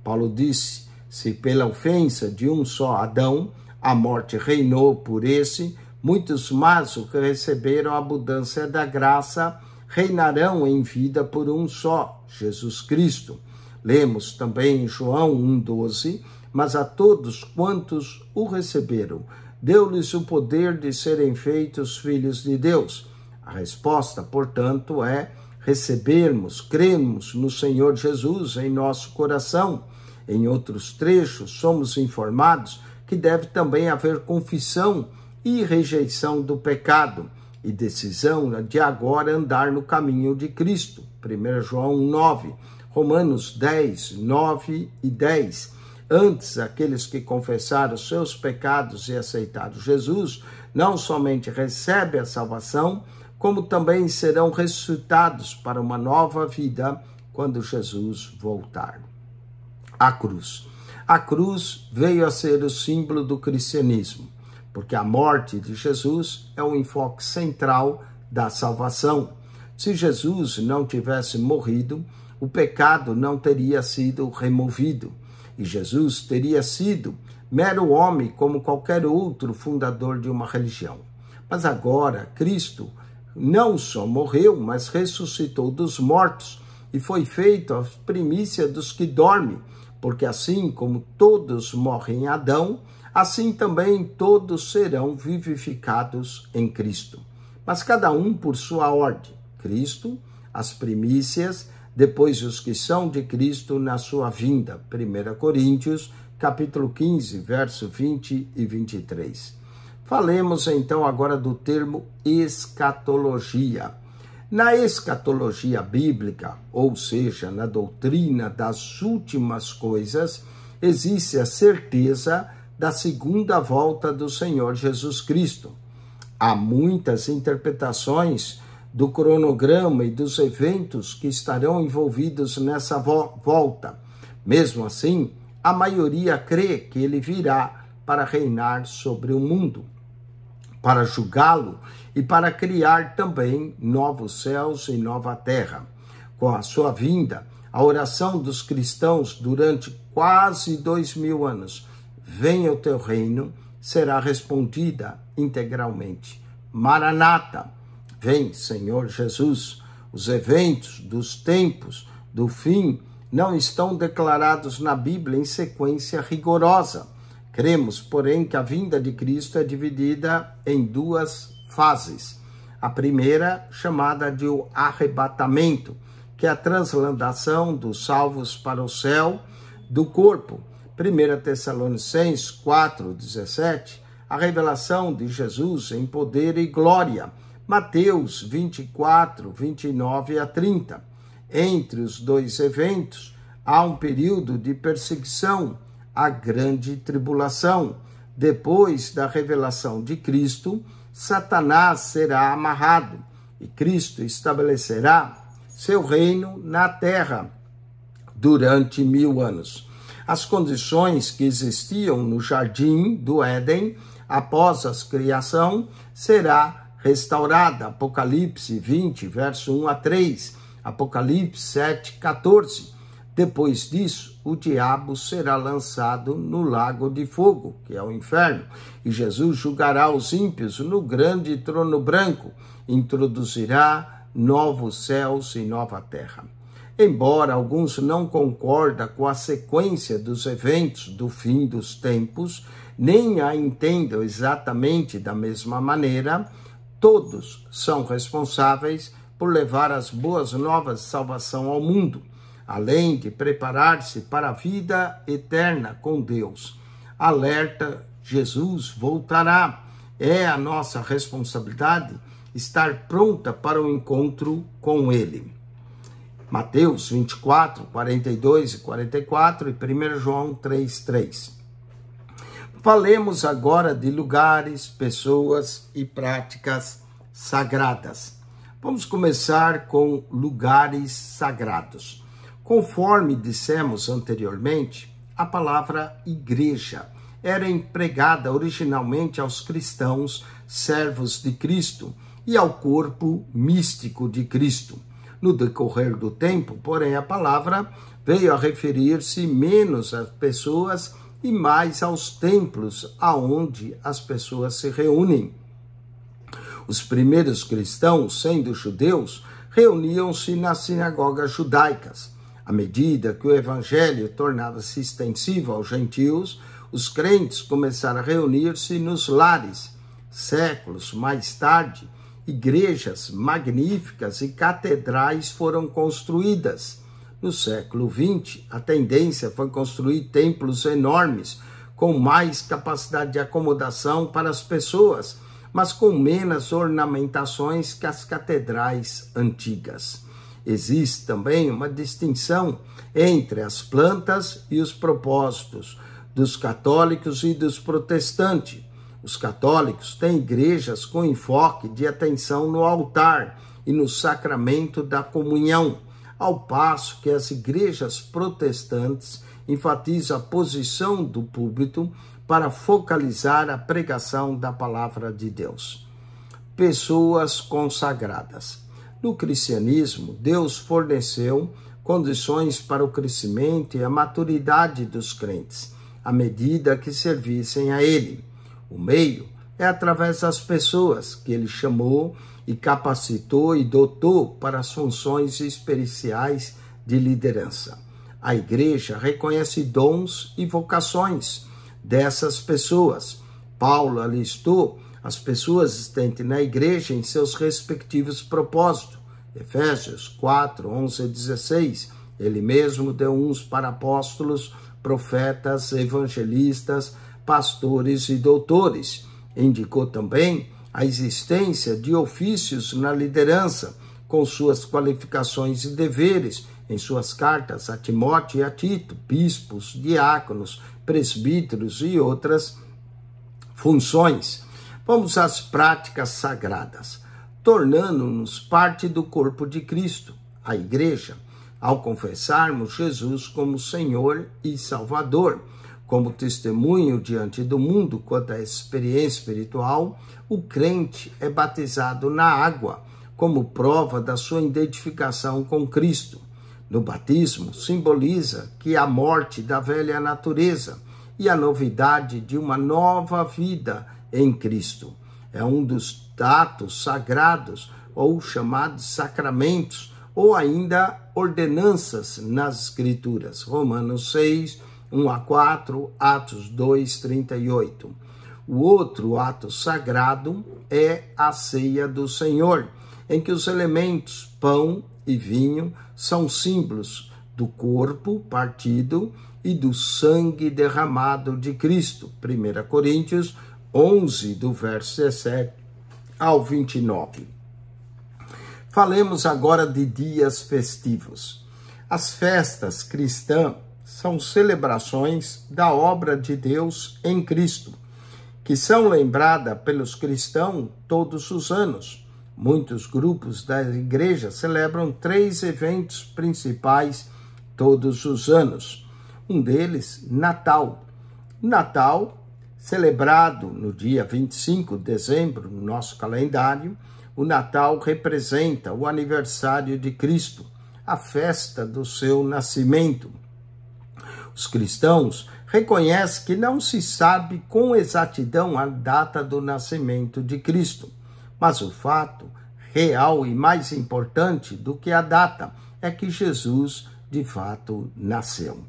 Paulo disse: se pela ofensa de um só Adão a morte reinou por esse, muitos mais o que receberam a abundância da graça reinarão em vida por um só, Jesus Cristo. Lemos também em João 1,12: Mas a todos quantos o receberam, deu-lhes o poder de serem feitos filhos de Deus. A resposta, portanto, é recebermos, cremos no Senhor Jesus em nosso coração. Em outros trechos, somos informados que deve também haver confissão e rejeição do pecado e decisão de agora andar no caminho de Cristo. 1 João 9, Romanos 10, 9 e 10. Antes, aqueles que confessaram seus pecados e aceitaram Jesus não somente recebem a salvação, como também serão ressuscitados para uma nova vida quando Jesus voltar. A cruz. A cruz veio a ser o símbolo do cristianismo, porque a morte de Jesus é um enfoque central da salvação. Se Jesus não tivesse morrido, o pecado não teria sido removido e Jesus teria sido mero homem como qualquer outro fundador de uma religião. Mas agora, Cristo não só morreu, mas ressuscitou dos mortos e foi feito a primícia dos que dormem, porque assim como todos morrem em Adão, assim também todos serão vivificados em Cristo. Mas cada um por sua ordem: Cristo, as primícias, depois os que são de Cristo na sua vinda. 1 Coríntios, capítulo 15, verso 20 e 23. Falemos então agora do termo escatologia. Na escatologia bíblica, ou seja, na doutrina das últimas coisas, existe a certeza da segunda volta do Senhor Jesus Cristo. Há muitas interpretações do cronograma e dos eventos que estarão envolvidos nessa volta. Mesmo assim, a maioria crê que ele virá para reinar sobre o mundo para julgá-lo e para criar também novos céus e nova terra. Com a sua vinda, a oração dos cristãos durante quase dois mil anos, venha o teu reino, será respondida integralmente. Maranata, vem, Senhor Jesus. Os eventos dos tempos do fim não estão declarados na Bíblia em sequência rigorosa Cremos, porém, que a vinda de Cristo é dividida em duas fases. A primeira, chamada de o arrebatamento, que é a transladação dos salvos para o céu do corpo. 1 Tessalonicenses 4:17, a revelação de Jesus em poder e glória. Mateus 24, 29 a 30. Entre os dois eventos, há um período de perseguição a grande tribulação. Depois da revelação de Cristo, Satanás será amarrado e Cristo estabelecerá seu reino na terra durante mil anos. As condições que existiam no jardim do Éden após a criação será restaurada. Apocalipse 20, verso 1 a 3, Apocalipse 7, 14. Depois disso, o diabo será lançado no lago de fogo, que é o inferno, e Jesus julgará os ímpios no grande trono branco, introduzirá novos céus e nova terra. Embora alguns não concordem com a sequência dos eventos do fim dos tempos, nem a entendam exatamente da mesma maneira, todos são responsáveis por levar as boas novas de salvação ao mundo além de preparar-se para a vida eterna com Deus. Alerta: Jesus voltará. É a nossa responsabilidade estar pronta para o encontro com Ele. Mateus 24, 42 e 44 e 1 João 3, 3. Falemos agora de lugares, pessoas e práticas sagradas. Vamos começar com lugares sagrados. Conforme dissemos anteriormente, a palavra igreja era empregada originalmente aos cristãos, servos de Cristo, e ao corpo místico de Cristo. No decorrer do tempo, porém, a palavra veio a referir-se menos às pessoas e mais aos templos aonde as pessoas se reúnem. Os primeiros cristãos, sendo judeus, reuniam-se nas sinagogas judaicas à medida que o evangelho tornava-se extensivo aos gentios, os crentes começaram a reunir-se nos lares. Séculos mais tarde, igrejas magníficas e catedrais foram construídas. No século XX, a tendência foi construir templos enormes, com mais capacidade de acomodação para as pessoas, mas com menos ornamentações que as catedrais antigas. Existe também uma distinção entre as plantas e os propósitos dos católicos e dos protestantes. Os católicos têm igrejas com enfoque de atenção no altar e no sacramento da comunhão, ao passo que as igrejas protestantes enfatizam a posição do púlpito para focalizar a pregação da palavra de Deus. Pessoas consagradas. No cristianismo, Deus forneceu condições para o crescimento e a maturidade dos crentes, à medida que servissem a Ele. O meio é através das pessoas que Ele chamou e capacitou e dotou para as funções especiais de liderança. A Igreja reconhece dons e vocações dessas pessoas. Paulo alistou as pessoas existentes na Igreja em seus respectivos propósitos Efésios 4, 11 e 16. Ele mesmo deu uns para apóstolos, profetas, evangelistas, pastores e doutores. Indicou também a existência de ofícios na liderança, com suas qualificações e deveres, em suas cartas a Timóteo e a Tito, bispos, diáconos, presbíteros e outras funções. Vamos às práticas sagradas tornando-nos parte do corpo de Cristo, a Igreja, ao confessarmos Jesus como Senhor e Salvador, como testemunho diante do mundo quanto à experiência espiritual, o crente é batizado na água, como prova da sua identificação com Cristo. No batismo, simboliza que a morte da velha natureza e a novidade de uma nova vida em Cristo. É um dos atos sagrados ou chamados sacramentos, ou ainda ordenanças nas Escrituras. Romanos 6, 1 a 4, Atos 2, 38. O outro ato sagrado é a ceia do Senhor, em que os elementos pão e vinho são símbolos do corpo partido e do sangue derramado de Cristo. 1 Coríntios 11, do verso 17 ao 29. Falemos agora de dias festivos. As festas cristãs são celebrações da obra de Deus em Cristo, que são lembradas pelos cristãos todos os anos. Muitos grupos da igreja celebram três eventos principais todos os anos. Um deles, Natal. Natal celebrado no dia 25 de dezembro, no nosso calendário, o Natal representa o aniversário de Cristo, a festa do seu nascimento. Os cristãos reconhecem que não se sabe com exatidão a data do nascimento de Cristo, mas o fato real e mais importante do que a data é que Jesus de fato nasceu.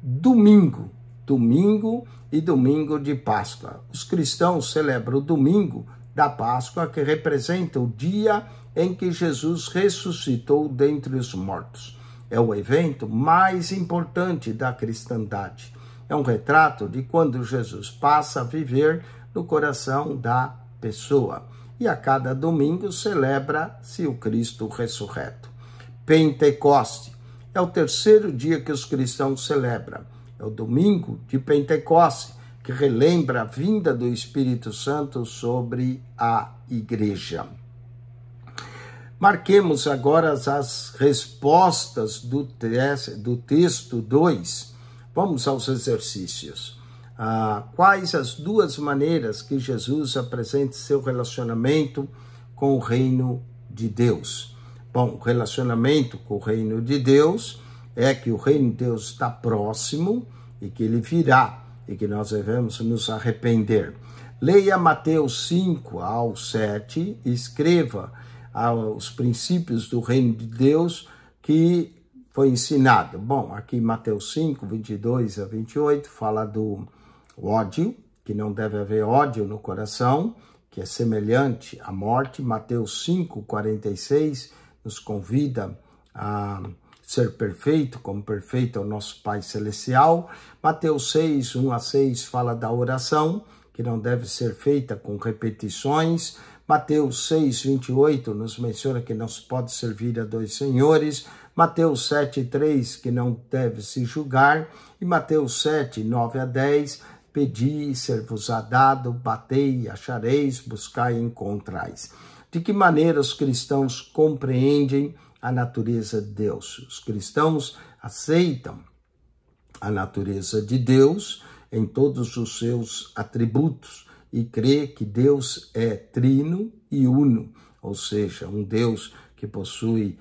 Domingo, domingo e domingo de Páscoa. Os cristãos celebram o domingo da Páscoa, que representa o dia em que Jesus ressuscitou dentre os mortos. É o evento mais importante da cristandade. É um retrato de quando Jesus passa a viver no coração da pessoa. E a cada domingo celebra-se o Cristo ressurreto. Pentecoste é o terceiro dia que os cristãos celebram é o domingo de Pentecostes, que relembra a vinda do Espírito Santo sobre a igreja. Marquemos agora as respostas do, do texto 2. Vamos aos exercícios. Ah, quais as duas maneiras que Jesus apresenta seu relacionamento com o reino de Deus? Bom, relacionamento com o reino de Deus é que o reino de Deus está próximo e que ele virá e que nós devemos nos arrepender. Leia Mateus 5 ao 7, escreva os princípios do reino de Deus que foi ensinado. Bom, aqui Mateus 5, 22 a 28 fala do ódio, que não deve haver ódio no coração, que é semelhante à morte. Mateus 5, 46 nos convida a ser perfeito, como perfeito é o nosso Pai Celestial. Mateus 6, 1 a 6 fala da oração, que não deve ser feita com repetições. Mateus 6, 28 nos menciona que não se pode servir a dois senhores. Mateus 7, 3, que não deve se julgar. E Mateus 7, 9 a 10, pedi, ser-vos-á dado, batei, achareis, buscai e encontrais. De que maneira os cristãos compreendem a natureza de Deus. Os cristãos aceitam a natureza de Deus em todos os seus atributos e crê que Deus é trino e uno, ou seja, um Deus que possui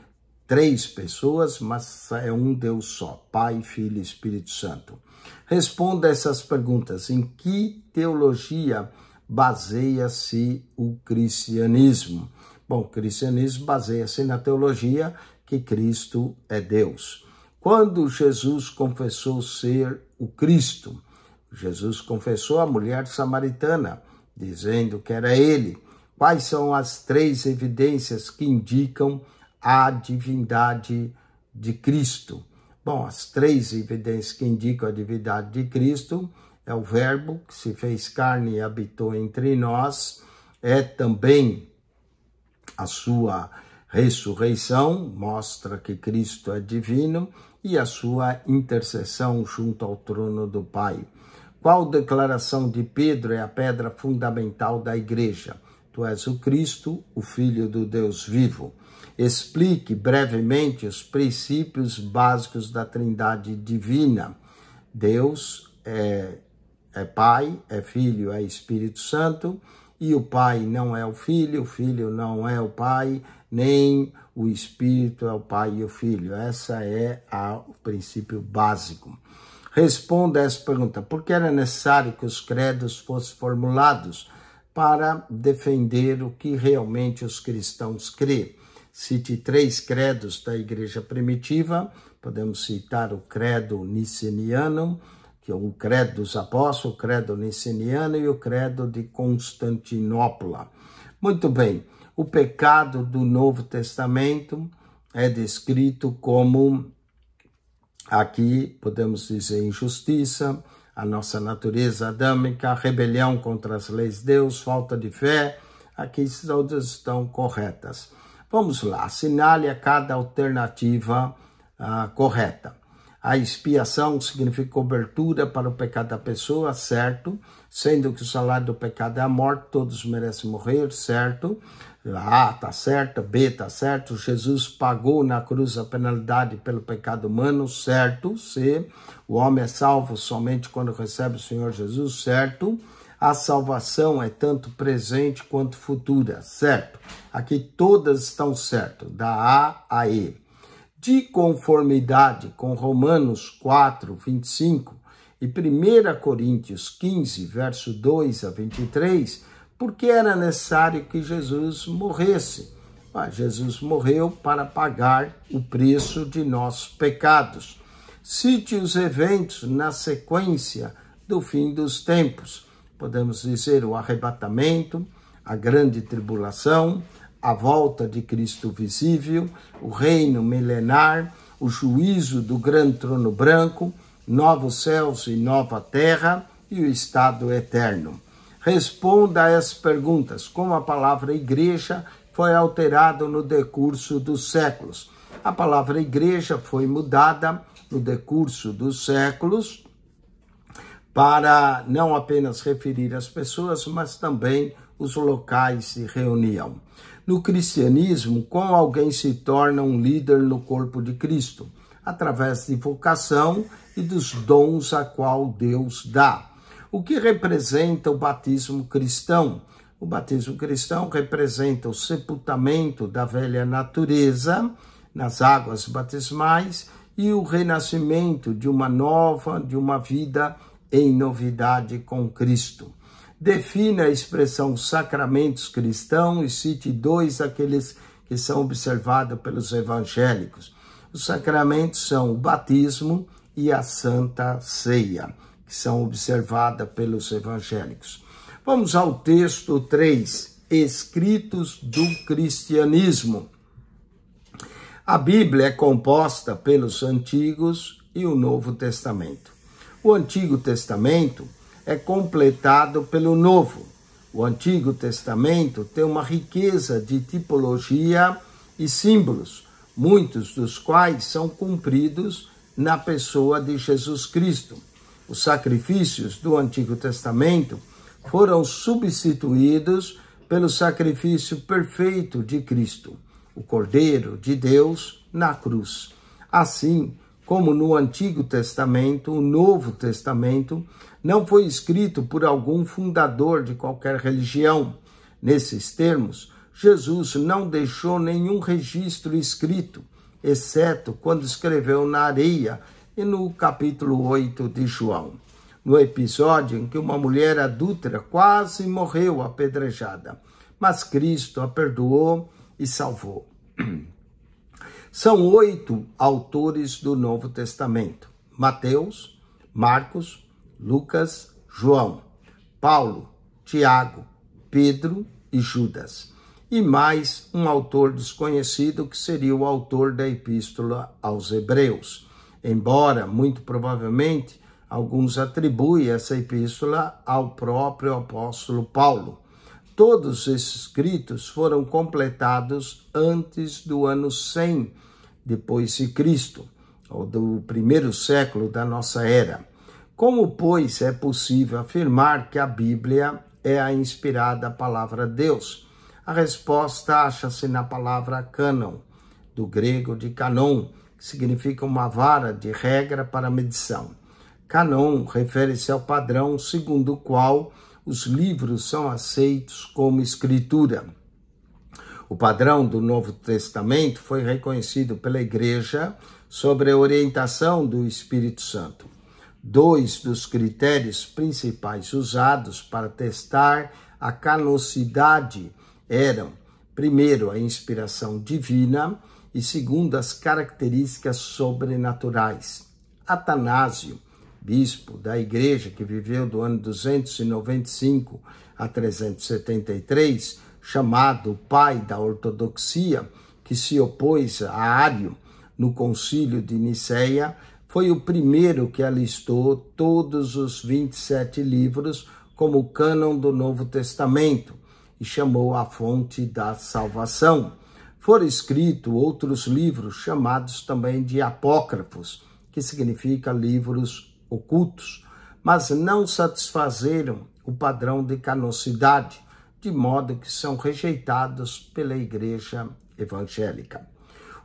três pessoas, mas é um Deus só, Pai, Filho e Espírito Santo. Responda essas perguntas. Em que teologia baseia-se o cristianismo? Bom, o cristianismo baseia-se na teologia que Cristo é Deus. Quando Jesus confessou ser o Cristo, Jesus confessou a mulher samaritana, dizendo que era ele. Quais são as três evidências que indicam a divindade de Cristo? Bom, as três evidências que indicam a divindade de Cristo é o Verbo que se fez carne e habitou entre nós, é também a sua ressurreição mostra que Cristo é divino e a sua intercessão junto ao trono do Pai. Qual declaração de Pedro é a pedra fundamental da igreja? Tu és o Cristo, o Filho do Deus vivo. Explique brevemente os princípios básicos da Trindade divina. Deus é, é Pai, é Filho, é Espírito Santo e o pai não é o filho, o filho não é o pai, nem o espírito é o pai e o filho. Essa é a, o princípio básico. Responda essa pergunta: por que era necessário que os credos fossem formulados para defender o que realmente os cristãos crêem? Cite três credos da igreja primitiva, podemos citar o credo niceniano, que é o credo dos apóstolos, o credo niceniano e o credo de Constantinopla. Muito bem, o pecado do Novo Testamento é descrito como, aqui podemos dizer, injustiça, a nossa natureza adâmica, rebelião contra as leis de Deus, falta de fé, aqui todas estão corretas. Vamos lá, assinale a cada alternativa ah, correta. A expiação significa cobertura para o pecado da pessoa, certo? Sendo que o salário do pecado é a morte, todos merecem morrer, certo? A tá certo, B tá certo, Jesus pagou na cruz a penalidade pelo pecado humano, certo? C, o homem é salvo somente quando recebe o Senhor Jesus, certo? A salvação é tanto presente quanto futura, certo? Aqui todas estão certo, da A a E de conformidade com Romanos 4, 25 e 1 Coríntios 15, verso 2 a 23, porque era necessário que Jesus morresse. Mas Jesus morreu para pagar o preço de nossos pecados. Cite os eventos na sequência do fim dos tempos. Podemos dizer o arrebatamento, a grande tribulação, a volta de Cristo visível, o reino milenar, o juízo do grande trono branco, novos céus e nova terra e o estado eterno. Responda a essas perguntas, como a palavra igreja foi alterada no decurso dos séculos. A palavra igreja foi mudada no decurso dos séculos para não apenas referir as pessoas, mas também os locais de reunião. No cristianismo, como alguém se torna um líder no corpo de Cristo? Através de vocação e dos dons a qual Deus dá. O que representa o batismo cristão? O batismo cristão representa o sepultamento da velha natureza nas águas batismais e o renascimento de uma nova, de uma vida em novidade com Cristo define a expressão sacramentos cristãos e cite dois aqueles que são observados pelos evangélicos. Os sacramentos são o batismo e a santa ceia, que são observadas pelos evangélicos. Vamos ao texto 3, Escritos do Cristianismo. A Bíblia é composta pelos Antigos e o Novo Testamento. O Antigo Testamento é completado pelo Novo. O Antigo Testamento tem uma riqueza de tipologia e símbolos, muitos dos quais são cumpridos na pessoa de Jesus Cristo. Os sacrifícios do Antigo Testamento foram substituídos pelo sacrifício perfeito de Cristo, o Cordeiro de Deus na cruz. Assim como no Antigo Testamento, o Novo Testamento não foi escrito por algum fundador de qualquer religião. Nesses termos, Jesus não deixou nenhum registro escrito, exceto quando escreveu na areia e no capítulo 8 de João, no episódio em que uma mulher adúltera quase morreu apedrejada, mas Cristo a perdoou e salvou. São oito autores do Novo Testamento: Mateus, Marcos, Lucas, João, Paulo, Tiago, Pedro e Judas. E mais um autor desconhecido que seria o autor da Epístola aos Hebreus. Embora, muito provavelmente, alguns atribuem essa epístola ao próprio apóstolo Paulo. Todos esses escritos foram completados antes do ano 100 depois de Cristo, ou do primeiro século da nossa era. Como, pois, é possível afirmar que a Bíblia é a inspirada palavra de Deus? A resposta acha-se na palavra cânon, do grego de canon, que significa uma vara de regra para medição. Canon refere-se ao padrão segundo o qual os livros são aceitos como escritura. O padrão do Novo Testamento foi reconhecido pela Igreja sobre a orientação do Espírito Santo dois dos critérios principais usados para testar a canocidade eram, primeiro, a inspiração divina e, segundo, as características sobrenaturais. Atanásio, bispo da igreja que viveu do ano 295 a 373, chamado pai da ortodoxia, que se opôs a Ário no concílio de Niceia, foi o primeiro que alistou todos os 27 livros como cânon do Novo Testamento e chamou a fonte da salvação. Foram escritos outros livros, chamados também de apócrifos, que significa livros ocultos, mas não satisfazeram o padrão de canocidade, de modo que são rejeitados pela Igreja Evangélica.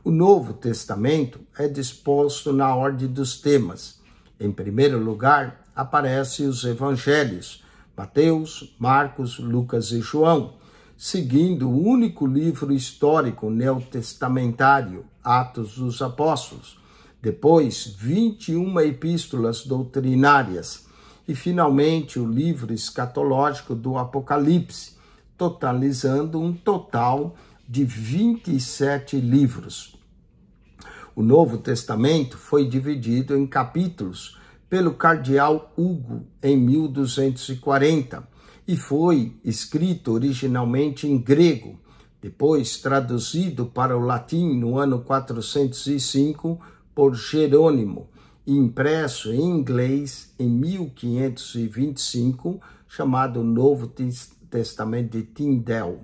O Novo Testamento é disposto na ordem dos temas. Em primeiro lugar, aparecem os evangelhos, Mateus, Marcos, Lucas e João, seguindo o único livro histórico neotestamentário, Atos dos Apóstolos. Depois, 21 epístolas doutrinárias. E, finalmente, o livro escatológico do Apocalipse, totalizando um total de 27 livros. O Novo Testamento foi dividido em capítulos pelo cardeal Hugo em 1240 e foi escrito originalmente em grego, depois traduzido para o latim no ano 405 por Jerônimo e impresso em inglês em 1525, chamado Novo Testamento de Tyndale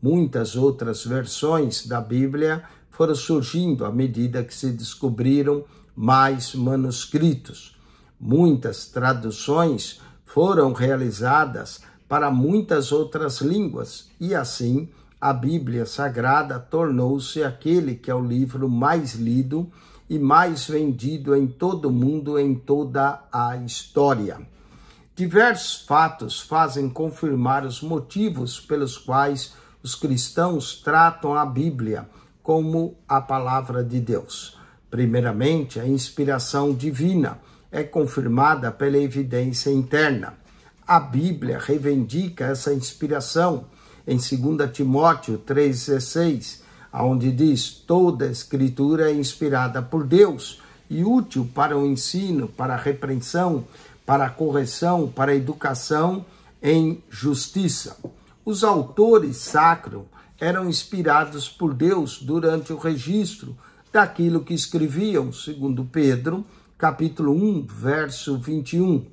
Muitas outras versões da Bíblia foram surgindo à medida que se descobriram mais manuscritos. Muitas traduções foram realizadas para muitas outras línguas e assim a Bíblia Sagrada tornou-se aquele que é o livro mais lido e mais vendido em todo o mundo em toda a história. Diversos fatos fazem confirmar os motivos pelos quais os cristãos tratam a Bíblia como a palavra de Deus. Primeiramente, a inspiração divina é confirmada pela evidência interna. A Bíblia reivindica essa inspiração em 2 Timóteo 3,16, onde diz: toda a escritura é inspirada por Deus e útil para o ensino, para a repreensão, para a correção, para a educação em justiça. Os autores sacros eram inspirados por Deus durante o registro daquilo que escreviam, segundo Pedro, capítulo 1, verso 21.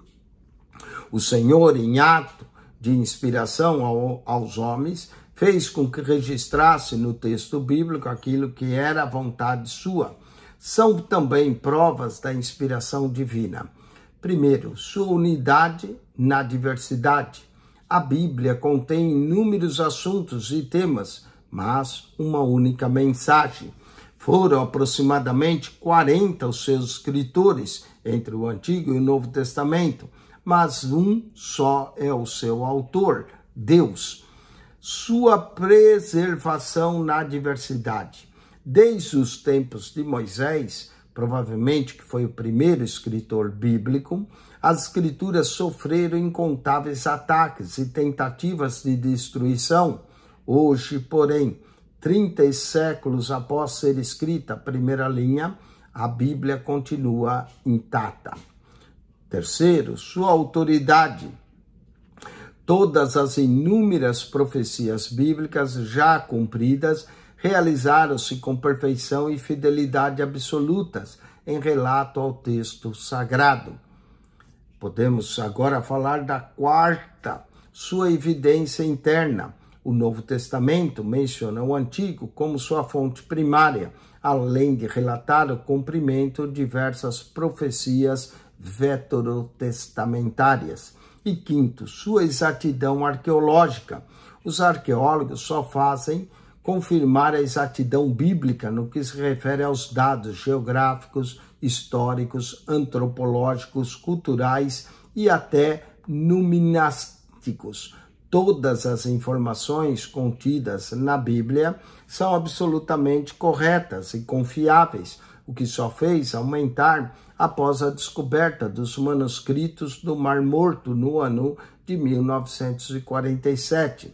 O Senhor, em ato de inspiração ao, aos homens, fez com que registrasse no texto bíblico aquilo que era a vontade sua. São também provas da inspiração divina. Primeiro, sua unidade na diversidade. A Bíblia contém inúmeros assuntos e temas, mas uma única mensagem. Foram aproximadamente 40 os seus escritores entre o Antigo e o Novo Testamento, mas um só é o seu autor, Deus. Sua preservação na diversidade. Desde os tempos de Moisés, provavelmente que foi o primeiro escritor bíblico, as Escrituras sofreram incontáveis ataques e tentativas de destruição. Hoje, porém, 30 séculos após ser escrita a primeira linha, a Bíblia continua intacta. Terceiro, sua autoridade. Todas as inúmeras profecias bíblicas já cumpridas realizaram-se com perfeição e fidelidade absolutas em relato ao texto sagrado. Podemos agora falar da quarta, sua evidência interna. O Novo Testamento menciona o Antigo como sua fonte primária, além de relatar o cumprimento de diversas profecias veterotestamentárias. E quinto, sua exatidão arqueológica. Os arqueólogos só fazem confirmar a exatidão bíblica no que se refere aos dados geográficos, históricos, antropológicos, culturais e até numinásticos. Todas as informações contidas na Bíblia são absolutamente corretas e confiáveis, o que só fez aumentar após a descoberta dos manuscritos do Mar Morto no ano de 1947.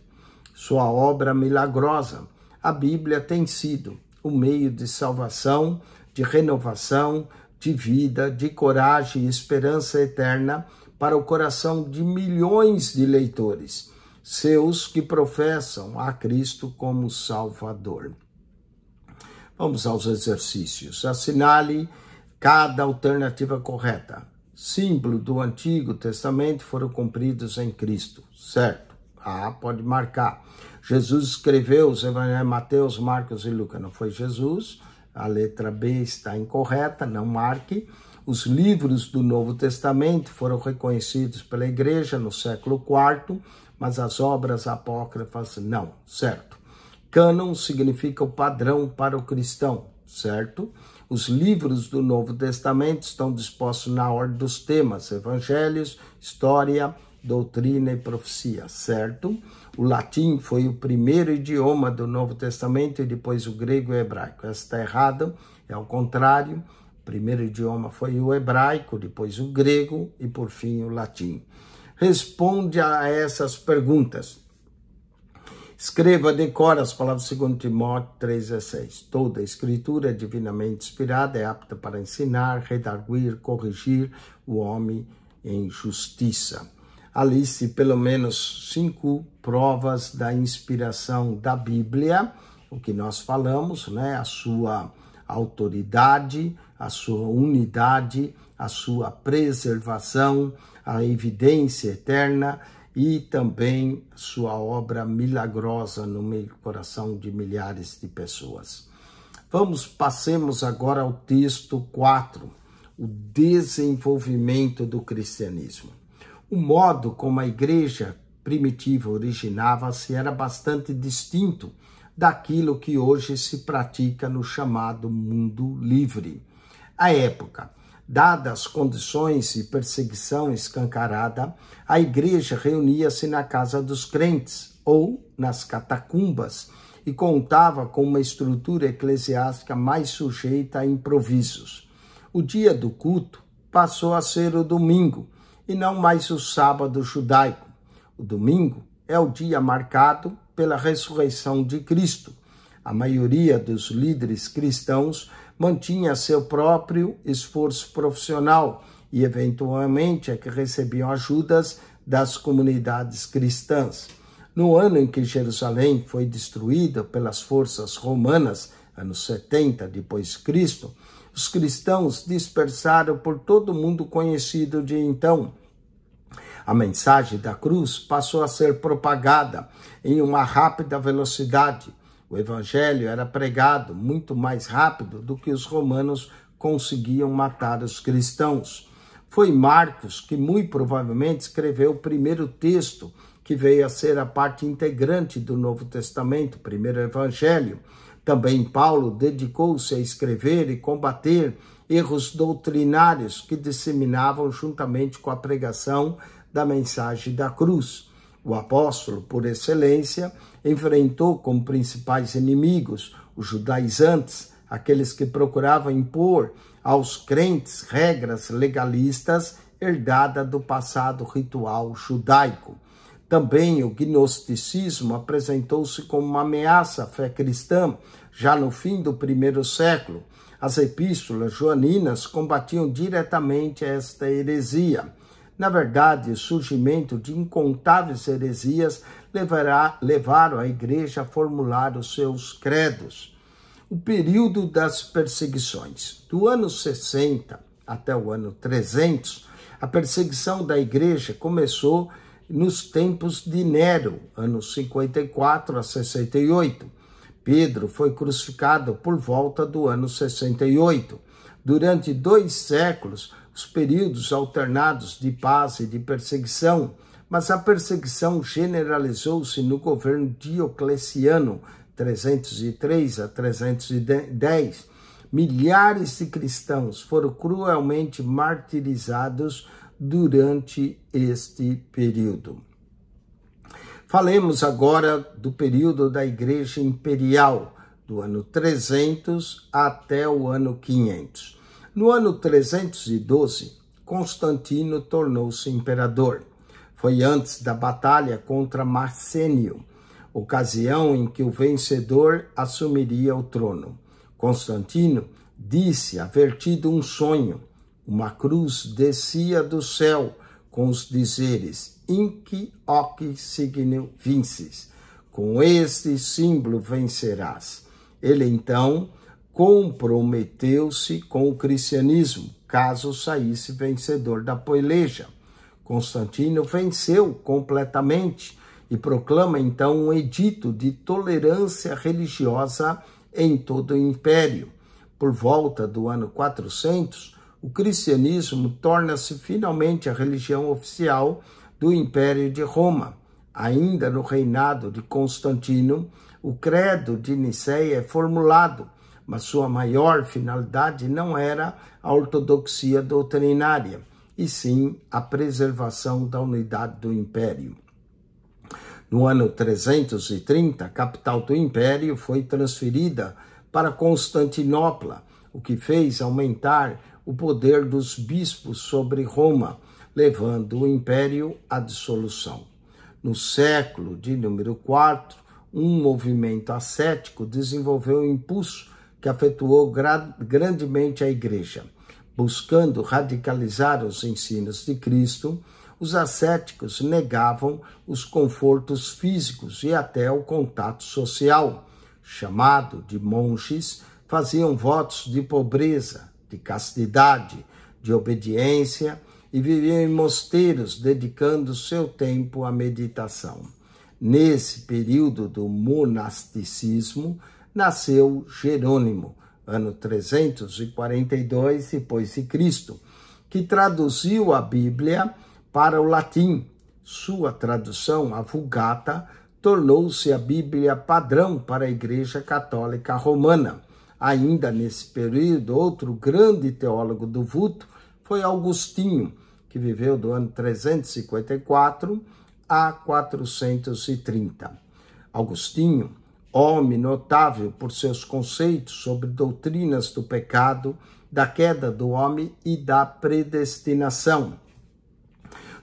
Sua obra milagrosa, a Bíblia tem sido o meio de salvação de renovação, de vida, de coragem e esperança eterna para o coração de milhões de leitores, seus que professam a Cristo como Salvador. Vamos aos exercícios. Assinale cada alternativa correta. Símbolo do Antigo Testamento foram cumpridos em Cristo, certo? Ah, pode marcar. Jesus escreveu os evangelhos Mateus, Marcos e Lucas. Não foi Jesus? a letra B está incorreta, não marque. Os livros do Novo Testamento foram reconhecidos pela Igreja no século IV, mas as obras apócrifas não, certo? Cânon significa o padrão para o cristão, certo? Os livros do Novo Testamento estão dispostos na ordem dos temas: evangelhos, história, doutrina e profecia, certo? O latim foi o primeiro idioma do Novo Testamento e depois o grego e o hebraico. Essa está errada, é ao contrário. O primeiro idioma foi o hebraico, depois o grego e por fim o latim. Responde a essas perguntas. Escreva, decora as palavras segundo Timóteo 3,16. Toda a escritura é divinamente inspirada, é apta para ensinar, redarguir, corrigir o homem em justiça. Alice pelo menos cinco provas da inspiração da Bíblia, o que nós falamos, né? A sua autoridade, a sua unidade, a sua preservação, a evidência eterna e também sua obra milagrosa no coração de milhares de pessoas. Vamos, passemos agora ao texto 4, o desenvolvimento do cristianismo. O modo como a igreja primitiva originava-se era bastante distinto daquilo que hoje se pratica no chamado mundo livre. À época, dadas condições e perseguição escancarada, a igreja reunia-se na casa dos crentes ou nas catacumbas e contava com uma estrutura eclesiástica mais sujeita a improvisos. O dia do culto passou a ser o domingo, e não mais o sábado judaico. O domingo é o dia marcado pela ressurreição de Cristo. A maioria dos líderes cristãos mantinha seu próprio esforço profissional e, eventualmente, é que recebiam ajudas das comunidades cristãs. No ano em que Jerusalém foi destruída pelas forças romanas, anos 70 depois Cristo, os cristãos dispersaram por todo o mundo conhecido de então, a mensagem da cruz passou a ser propagada em uma rápida velocidade. O evangelho era pregado muito mais rápido do que os romanos conseguiam matar os cristãos. Foi Marcos que muito provavelmente escreveu o primeiro texto que veio a ser a parte integrante do Novo Testamento, o primeiro evangelho. Também Paulo dedicou-se a escrever e combater erros doutrinários que disseminavam juntamente com a pregação da mensagem da cruz. O apóstolo, por excelência, enfrentou como principais inimigos os judaizantes, aqueles que procuravam impor aos crentes regras legalistas herdada do passado ritual judaico. Também o gnosticismo apresentou-se como uma ameaça à fé cristã já no fim do primeiro século. As epístolas joaninas combatiam diretamente esta heresia. Na verdade, o surgimento de incontáveis heresias levará, levaram a igreja a formular os seus credos. O período das perseguições, do ano 60 até o ano 300, a perseguição da igreja começou nos tempos de Nero, anos 54 a 68. Pedro foi crucificado por volta do ano 68. Durante dois séculos, os períodos alternados de paz e de perseguição, mas a perseguição generalizou-se no governo Diocleciano, 303 a 310. Milhares de cristãos foram cruelmente martirizados durante este período. Falemos agora do período da Igreja Imperial, do ano 300 até o ano 500. No ano 312, Constantino tornou-se imperador. Foi antes da batalha contra Marcênio, ocasião em que o vencedor assumiria o trono. Constantino disse haver tido um sonho. Uma cruz descia do céu com os dizeres "Inqui hoc signo vinces. Com este símbolo vencerás. Ele então comprometeu-se com o cristianismo, caso saísse vencedor da poeleja. Constantino venceu completamente e proclama então um edito de tolerância religiosa em todo o império. Por volta do ano 400, o cristianismo torna-se finalmente a religião oficial do Império de Roma. Ainda no reinado de Constantino, o credo de Nicéia é formulado mas sua maior finalidade não era a ortodoxia doutrinária, e sim a preservação da unidade do império. No ano 330, a capital do império foi transferida para Constantinopla, o que fez aumentar o poder dos bispos sobre Roma, levando o império à dissolução. No século de número 4, um movimento ascético desenvolveu o impulso que afetuou grandemente a igreja. Buscando radicalizar os ensinos de Cristo, os ascéticos negavam os confortos físicos e até o contato social. Chamado de monges, faziam votos de pobreza, de castidade, de obediência e viviam em mosteiros, dedicando seu tempo à meditação. Nesse período do monasticismo, nasceu Jerônimo, ano 342 depois de Cristo, que traduziu a Bíblia para o latim. Sua tradução, a Vulgata, tornou-se a Bíblia padrão para a Igreja Católica Romana. Ainda nesse período, outro grande teólogo do vulto foi Augustinho, que viveu do ano 354 a 430. Augustinho homem notável por seus conceitos sobre doutrinas do pecado, da queda do homem e da predestinação.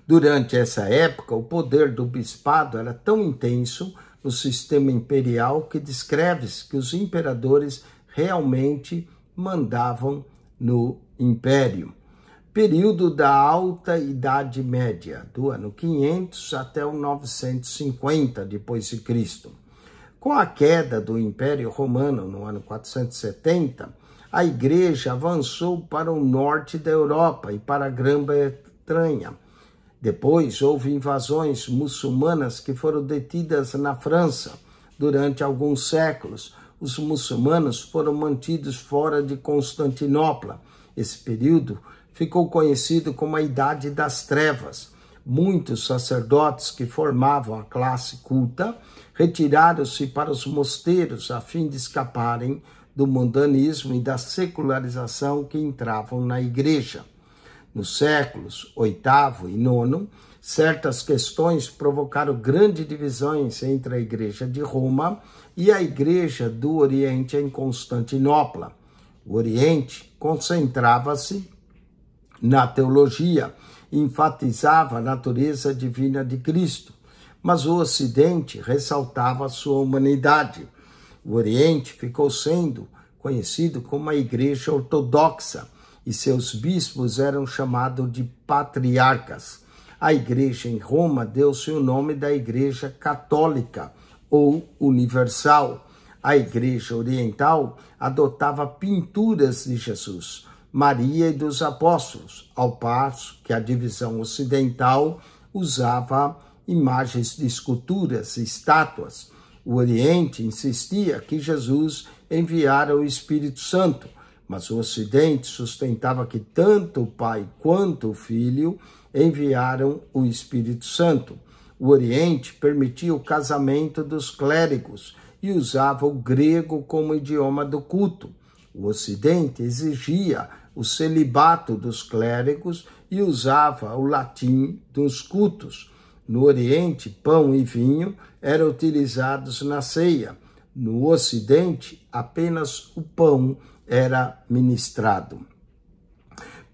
Durante essa época, o poder do bispado era tão intenso no sistema imperial que descreve-se que os imperadores realmente mandavam no império. Período da Alta Idade Média, do ano 500 até o 950 depois de Cristo com a queda do Império Romano no ano 470, a Igreja avançou para o norte da Europa e para a Grã-Bretanha. Depois houve invasões muçulmanas que foram detidas na França. Durante alguns séculos, os muçulmanos foram mantidos fora de Constantinopla. Esse período ficou conhecido como a Idade das Trevas. Muitos sacerdotes que formavam a classe culta retiraram-se para os mosteiros a fim de escaparem do mundanismo e da secularização que entravam na igreja. Nos séculos VIII e IX, certas questões provocaram grandes divisões entre a Igreja de Roma e a Igreja do Oriente em Constantinopla. O Oriente concentrava-se na teologia, enfatizava a natureza divina de Cristo mas o Ocidente ressaltava sua humanidade. O Oriente ficou sendo conhecido como a Igreja Ortodoxa e seus bispos eram chamados de patriarcas. A Igreja em Roma deu-se o nome da Igreja Católica ou Universal. A Igreja Oriental adotava pinturas de Jesus, Maria e dos apóstolos, ao passo que a divisão ocidental usava imagens de esculturas e estátuas. O Oriente insistia que Jesus enviara o Espírito Santo, mas o Ocidente sustentava que tanto o Pai quanto o Filho enviaram o Espírito Santo. O Oriente permitia o casamento dos clérigos e usava o grego como idioma do culto. O Ocidente exigia o celibato dos clérigos e usava o latim dos cultos. No Oriente, pão e vinho eram utilizados na ceia. No Ocidente, apenas o pão era ministrado.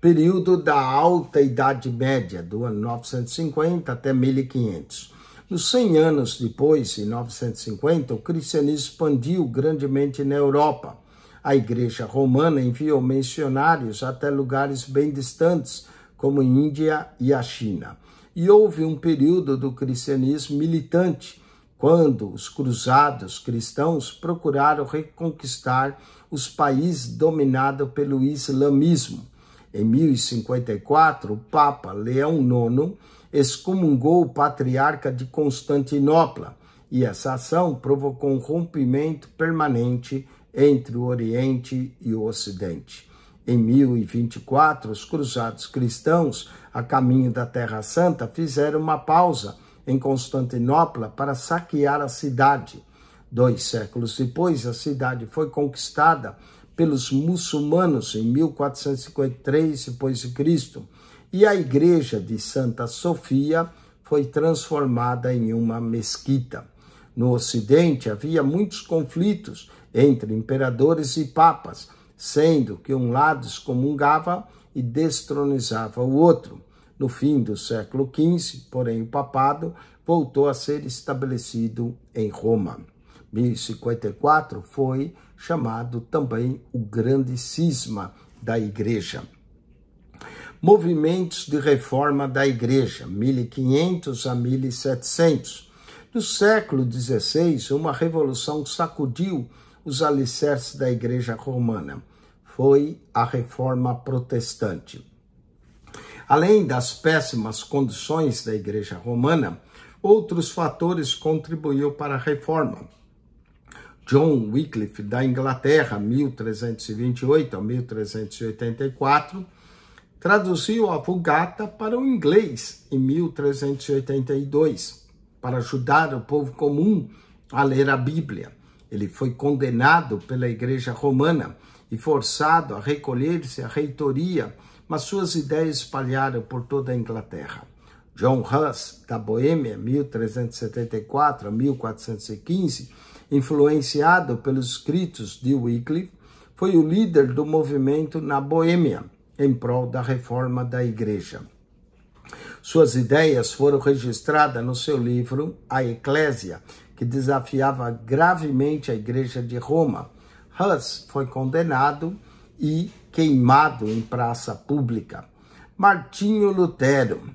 Período da Alta Idade Média, do ano 950 até 1500. Nos 100 anos depois, em 950, o cristianismo expandiu grandemente na Europa. A Igreja Romana enviou missionários até lugares bem distantes, como Índia e a China. E houve um período do cristianismo militante, quando os cruzados cristãos procuraram reconquistar os países dominados pelo islamismo. Em 1054, o Papa Leão IX excomungou o patriarca de Constantinopla, e essa ação provocou um rompimento permanente entre o Oriente e o Ocidente. Em 1024, os cruzados cristãos a caminho da Terra Santa, fizeram uma pausa em Constantinopla para saquear a cidade. Dois séculos depois, a cidade foi conquistada pelos muçulmanos em 1453 d.C. e a igreja de Santa Sofia foi transformada em uma mesquita. No Ocidente havia muitos conflitos entre imperadores e papas, sendo que um lado excomungava e destronizava o outro. No fim do século XV, porém, o papado voltou a ser estabelecido em Roma. 1054 foi chamado também o Grande Cisma da Igreja. Movimentos de reforma da Igreja, 1500 a 1700. No século XVI, uma revolução sacudiu os alicerces da Igreja Romana. Foi a Reforma Protestante. Além das péssimas condições da Igreja Romana, outros fatores contribuíram para a reforma. John Wycliffe, da Inglaterra, 1328 a 1384, traduziu a Vulgata para o inglês em 1382, para ajudar o povo comum a ler a Bíblia. Ele foi condenado pela Igreja Romana e forçado a recolher-se à reitoria mas suas ideias espalharam por toda a Inglaterra. John Huss, da Boêmia, 1374 a 1415, influenciado pelos escritos de Wycliffe, foi o líder do movimento na Boêmia em prol da reforma da Igreja. Suas ideias foram registradas no seu livro A Eclésia, que desafiava gravemente a Igreja de Roma. Huss foi condenado e queimado em praça pública. Martinho Lutero.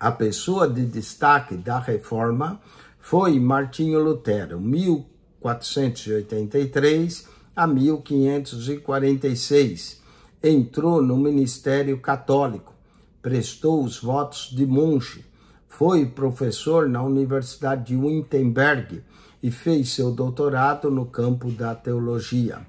A pessoa de destaque da reforma foi Martinho Lutero, 1483 a 1546. Entrou no ministério católico, prestou os votos de monge, foi professor na Universidade de Wittenberg e fez seu doutorado no campo da teologia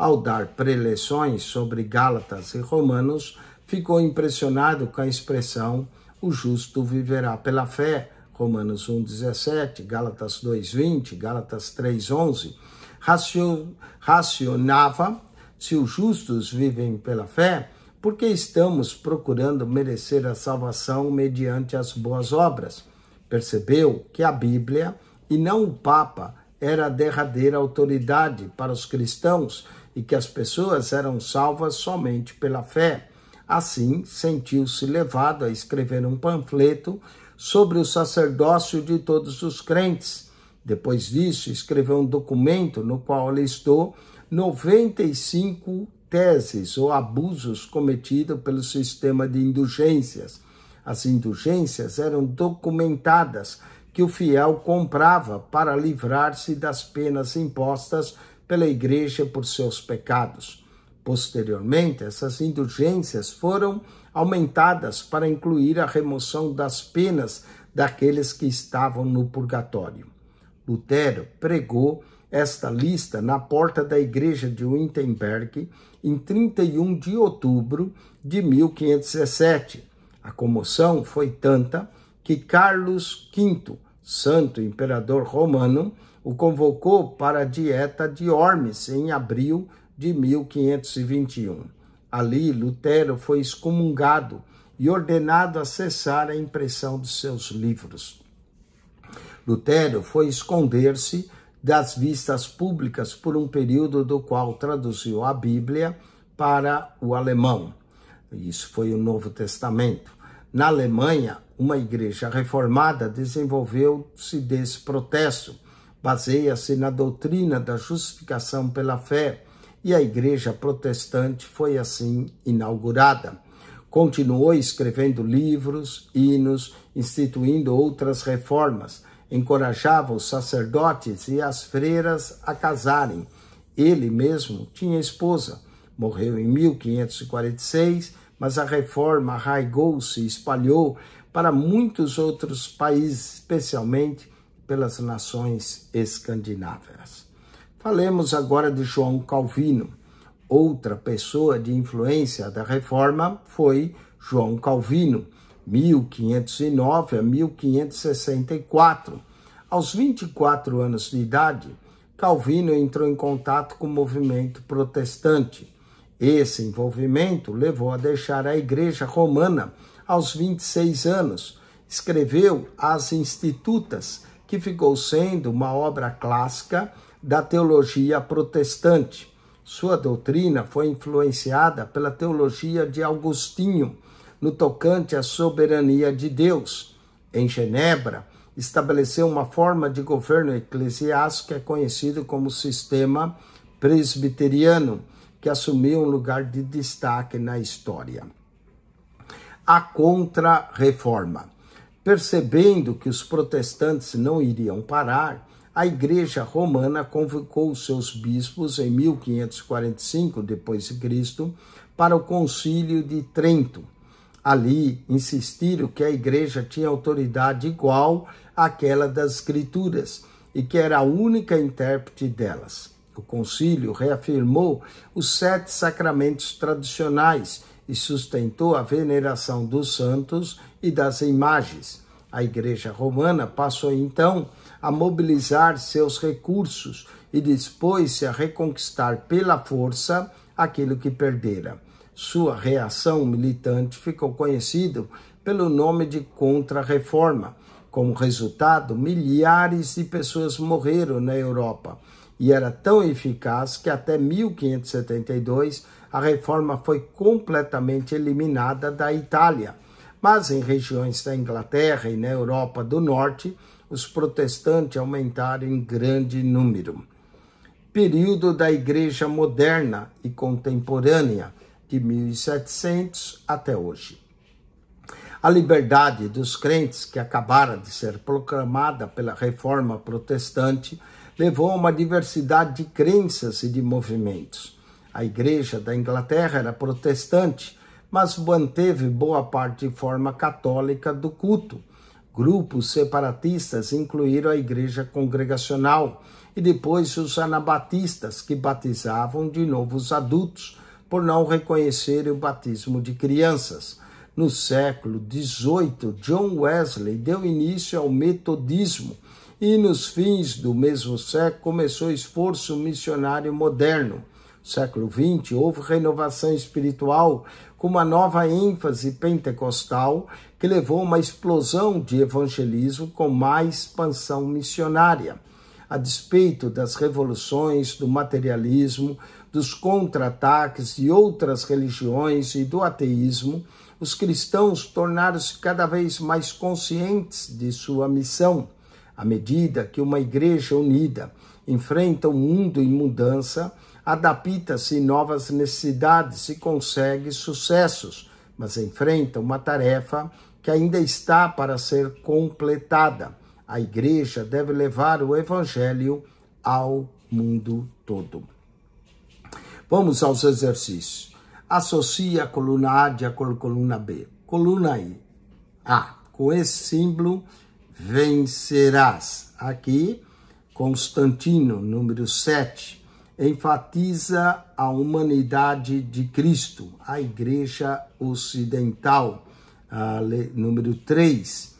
ao dar preleções sobre Gálatas e Romanos, ficou impressionado com a expressão o justo viverá pela fé, Romanos 1,17, Gálatas 2,20, Gálatas 3,11. Racio, racionava se os justos vivem pela fé, porque estamos procurando merecer a salvação mediante as boas obras. Percebeu que a Bíblia, e não o Papa, era a derradeira autoridade para os cristãos e que as pessoas eram salvas somente pela fé. Assim, sentiu-se levado a escrever um panfleto sobre o sacerdócio de todos os crentes. Depois disso, escreveu um documento no qual listou 95 teses ou abusos cometidos pelo sistema de indulgências. As indulgências eram documentadas que o fiel comprava para livrar-se das penas impostas pela igreja por seus pecados. Posteriormente, essas indulgências foram aumentadas para incluir a remoção das penas daqueles que estavam no purgatório. Lutero pregou esta lista na porta da igreja de Wittenberg em 31 de outubro de 1517. A comoção foi tanta que Carlos V, santo imperador romano, o convocou para a dieta de Ormes em abril de 1521. Ali, Lutero foi excomungado e ordenado a cessar a impressão de seus livros. Lutero foi esconder-se das vistas públicas por um período do qual traduziu a Bíblia para o alemão. Isso foi o Novo Testamento. Na Alemanha, uma igreja reformada desenvolveu-se desse protesto baseia-se na doutrina da justificação pela fé, e a Igreja Protestante foi assim inaugurada. Continuou escrevendo livros, hinos, instituindo outras reformas, encorajava os sacerdotes e as freiras a casarem. Ele mesmo tinha esposa. Morreu em 1546, mas a reforma arraigou-se e espalhou para muitos outros países, especialmente pelas nações escandinavas. Falemos agora de João Calvino. Outra pessoa de influência da reforma foi João Calvino, 1509 a 1564. Aos 24 anos de idade, Calvino entrou em contato com o movimento protestante. Esse envolvimento levou a deixar a Igreja Romana aos 26 anos. Escreveu As Institutas, que ficou sendo uma obra clássica da teologia protestante. Sua doutrina foi influenciada pela teologia de Agostinho no tocante à soberania de Deus. Em Genebra, estabeleceu uma forma de governo eclesiástico é conhecido como sistema presbiteriano, que assumiu um lugar de destaque na história. A Contra-Reforma. Percebendo que os protestantes não iriam parar, a Igreja Romana convocou seus bispos em 1545 d.C. para o Concílio de Trento. Ali insistiram que a Igreja tinha autoridade igual àquela das Escrituras e que era a única intérprete delas. O concílio reafirmou os sete sacramentos tradicionais e sustentou a veneração dos santos e das imagens. A Igreja Romana passou então a mobilizar seus recursos e dispôs-se a reconquistar pela força aquilo que perdera. Sua reação militante ficou conhecida pelo nome de Contra-Reforma. Como resultado, milhares de pessoas morreram na Europa e era tão eficaz que até 1572 a reforma foi completamente eliminada da Itália mas em regiões da Inglaterra e na Europa do Norte, os protestantes aumentaram em grande número. Período da Igreja Moderna e Contemporânea, de 1700 até hoje. A liberdade dos crentes, que acabara de ser proclamada pela Reforma Protestante, levou a uma diversidade de crenças e de movimentos. A Igreja da Inglaterra era protestante, mas manteve boa parte de forma católica do culto. Grupos separatistas incluíram a Igreja Congregacional e depois os anabatistas, que batizavam de novo os adultos, por não reconhecerem o batismo de crianças. No século XVIII, John Wesley deu início ao metodismo e, nos fins do mesmo século, começou o esforço missionário moderno. No século XX, houve renovação espiritual com uma nova ênfase pentecostal que levou a uma explosão de evangelismo com mais expansão missionária. A despeito das revoluções, do materialismo, dos contra-ataques de outras religiões e do ateísmo, os cristãos tornaram-se cada vez mais conscientes de sua missão. À medida que uma igreja unida enfrenta um mundo em mudança, adapta-se novas necessidades e consegue sucessos, mas enfrenta uma tarefa que ainda está para ser completada. A igreja deve levar o evangelho ao mundo todo. Vamos aos exercícios. Associe a coluna A de a coluna B. Coluna I. A. Com esse símbolo, vencerás. Aqui, Constantino, número 7 enfatiza a humanidade de Cristo, a Igreja Ocidental. número 3,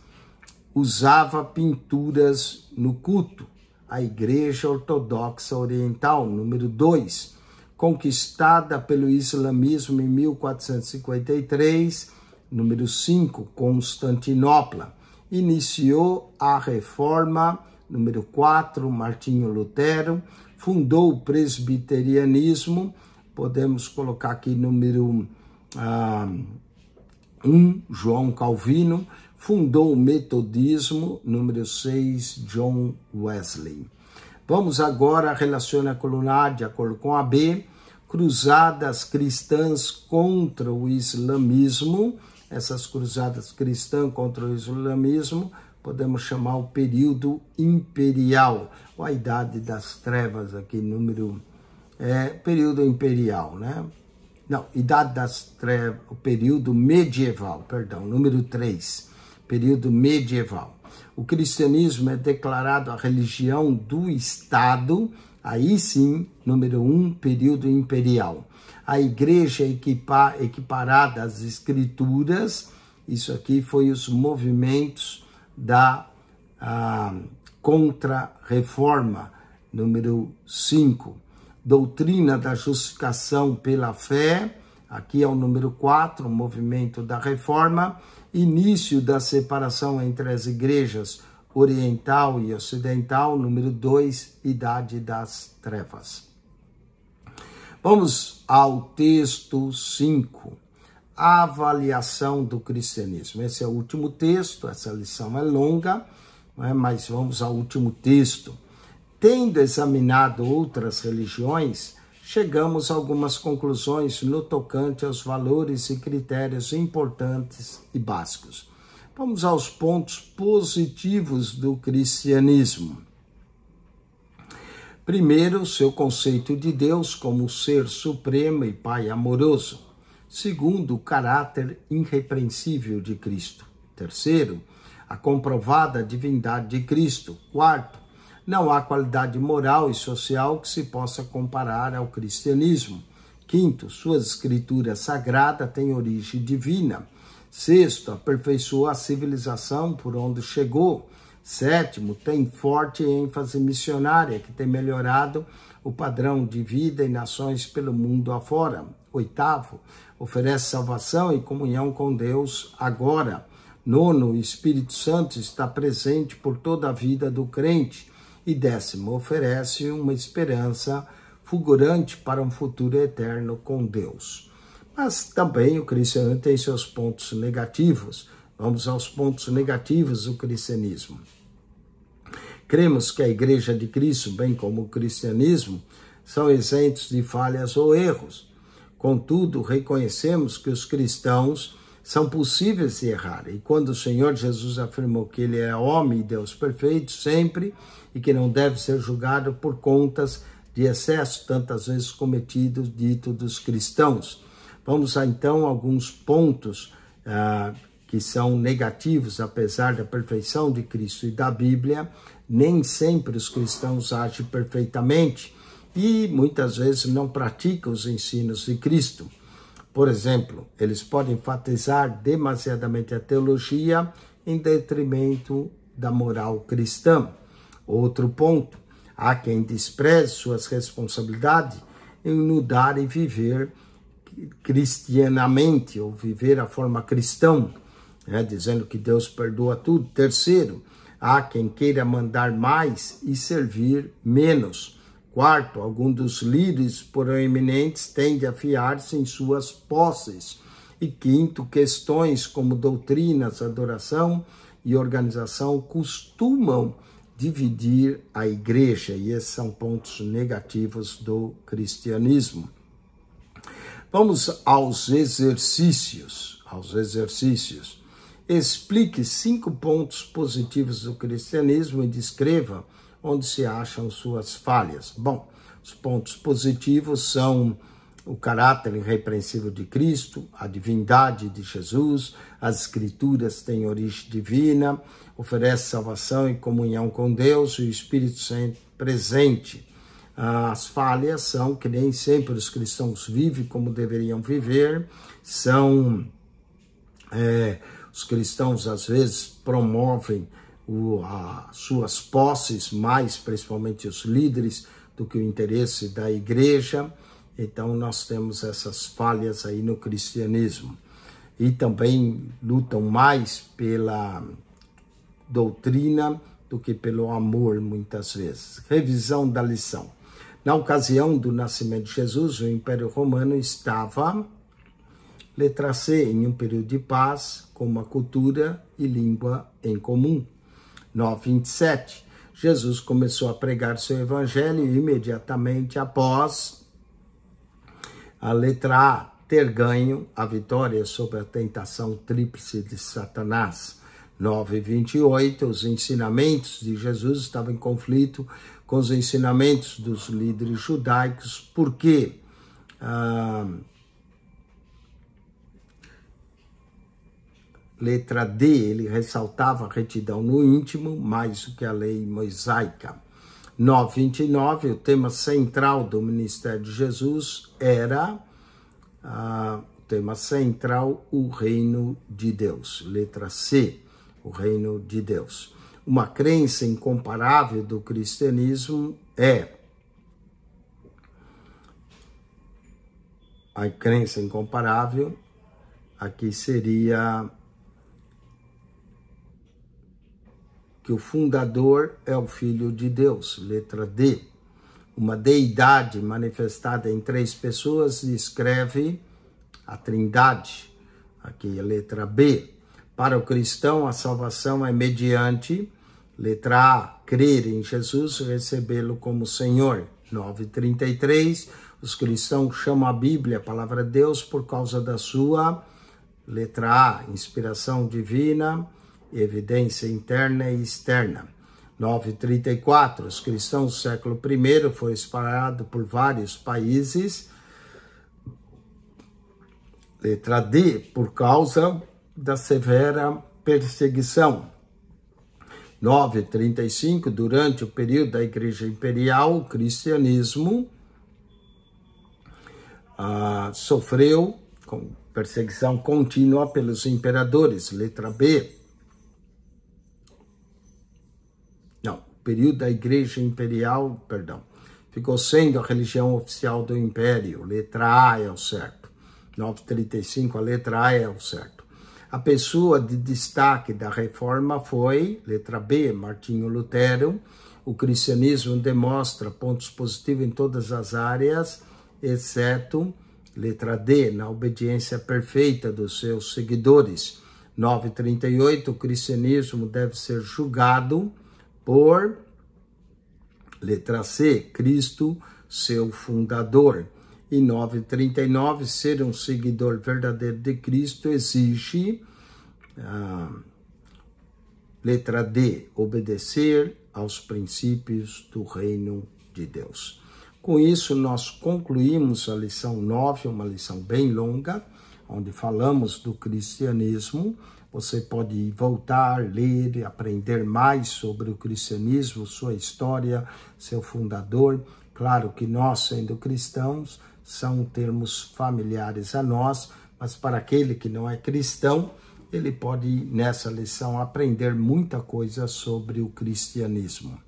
usava pinturas no culto, a Igreja Ortodoxa Oriental. Número 2, conquistada pelo islamismo em 1453. Número 5, Constantinopla. Iniciou a reforma. Número 4, Martinho Lutero fundou o presbiterianismo, podemos colocar aqui número ah, um, João Calvino, fundou o metodismo, número 6, John Wesley. Vamos agora relacionar a coluna A de acordo com a B, cruzadas cristãs contra o islamismo, essas cruzadas cristãs contra o islamismo, podemos chamar o período imperial, ou a Idade das Trevas, aqui, número. É, período imperial, né? Não, Idade das Trevas, o período medieval, perdão, número 3, período medieval. O cristianismo é declarado a religião do Estado, aí sim, número 1, um, período imperial. A igreja é equiparada às escrituras, isso aqui foi os movimentos da. Ah, Contra-reforma, número 5. Doutrina da justificação pela fé, aqui é o número 4, movimento da reforma. Início da separação entre as igrejas oriental e ocidental, número 2, idade das trevas. Vamos ao texto 5, avaliação do cristianismo. Esse é o último texto, essa lição é longa, é? mas vamos ao último texto. Tendo examinado outras religiões, chegamos a algumas conclusões no tocante aos valores e critérios importantes e básicos. Vamos aos pontos positivos do cristianismo. Primeiro, seu conceito de Deus como ser supremo e Pai amoroso. Segundo, o caráter irrepreensível de Cristo. Terceiro, a comprovada divindade de Cristo. Quarto, não há qualidade moral e social que se possa comparar ao cristianismo. Quinto, suas escrituras sagradas têm origem divina. Sexto, aperfeiçoou a civilização por onde chegou. Sétimo, tem forte ênfase missionária, que tem melhorado o padrão de vida em nações pelo mundo afora. Oitavo, oferece salvação e comunhão com Deus agora. Nono, o Espírito Santo está presente por toda a vida do crente. E décimo, oferece uma esperança fulgurante para um futuro eterno com Deus. Mas também o cristianismo tem seus pontos negativos. Vamos aos pontos negativos do cristianismo. Cremos que a Igreja de Cristo, bem como o cristianismo, são isentos de falhas ou erros. Contudo, reconhecemos que os cristãos são possíveis de errar. E quando o Senhor Jesus afirmou que ele é homem e Deus perfeito sempre e que não deve ser julgado por contas de excesso, tantas vezes cometido, dito dos cristãos. Vamos a então alguns pontos ah, que são negativos, apesar da perfeição de Cristo e da Bíblia, nem sempre os cristãos agem perfeitamente e muitas vezes não praticam os ensinos de Cristo. Por exemplo, eles podem enfatizar demasiadamente a teologia em detrimento da moral cristã. Outro ponto, há quem despreze suas responsabilidades em mudar e viver cristianamente, ou viver a forma cristã, né? dizendo que Deus perdoa tudo. Terceiro, há quem queira mandar mais e servir menos. Quarto, algum dos líderes proeminentes tende a fiar-se em suas posses. E quinto, questões como doutrinas, adoração e organização costumam dividir a igreja, e esses são pontos negativos do cristianismo. Vamos aos exercícios, aos exercícios. Explique cinco pontos positivos do cristianismo e descreva onde se acham suas falhas. Bom, os pontos positivos são o caráter irrepreensível de Cristo, a divindade de Jesus, as Escrituras têm origem divina, oferece salvação e comunhão com Deus e o Espírito Santo presente. Ah, as falhas são que nem sempre os cristãos vivem como deveriam viver, são. É, os cristãos às vezes promovem suas posses, mais principalmente os líderes, do que o interesse da igreja. Então, nós temos essas falhas aí no cristianismo. E também lutam mais pela doutrina do que pelo amor, muitas vezes. Revisão da lição. Na ocasião do nascimento de Jesus, o Império Romano estava, letra C, em um período de paz, com uma cultura e língua em comum. 9, 27. Jesus começou a pregar seu evangelho imediatamente após a letra A ter ganho a vitória sobre a tentação tríplice de Satanás. 9:28, os ensinamentos de Jesus estavam em conflito com os ensinamentos dos líderes judaicos, porque ah, Letra D, ele ressaltava a retidão no íntimo, mais do que a lei mosaica. 929, o tema central do ministério de Jesus era ah, o tema central, o reino de Deus. Letra C, o reino de Deus. Uma crença incomparável do cristianismo é a crença incomparável, aqui seria que o fundador é o Filho de Deus, letra D. Uma deidade manifestada em três pessoas descreve a Trindade, aqui a é letra B. Para o cristão, a salvação é mediante, letra A, crer em Jesus, recebê-lo como Senhor. 9:33, os cristãos chamam a Bíblia, a palavra de Deus, por causa da sua letra A, inspiração divina evidência interna e externa. 934, os cristãos do século I foram espalhados por vários países, letra D, por causa da severa perseguição. 935, durante o período da Igreja Imperial, o cristianismo ah, sofreu com perseguição contínua pelos imperadores, letra B. período da Igreja Imperial, perdão, ficou sendo a religião oficial do Império. Letra A é o certo. 935, a letra A é o certo. A pessoa de destaque da reforma foi, letra B, Martinho Lutero. O cristianismo demonstra pontos positivos em todas as áreas, exceto, letra D, na obediência perfeita dos seus seguidores. 938, o cristianismo deve ser julgado por letra C, Cristo, seu fundador. E 939, ser um seguidor verdadeiro de Cristo exige ah, letra D, obedecer aos princípios do reino de Deus. Com isso, nós concluímos a lição 9, uma lição bem longa, onde falamos do cristianismo, você pode voltar, ler, aprender mais sobre o cristianismo, sua história, seu fundador. Claro que nós, sendo cristãos, são termos familiares a nós, mas para aquele que não é cristão, ele pode, nessa lição, aprender muita coisa sobre o cristianismo.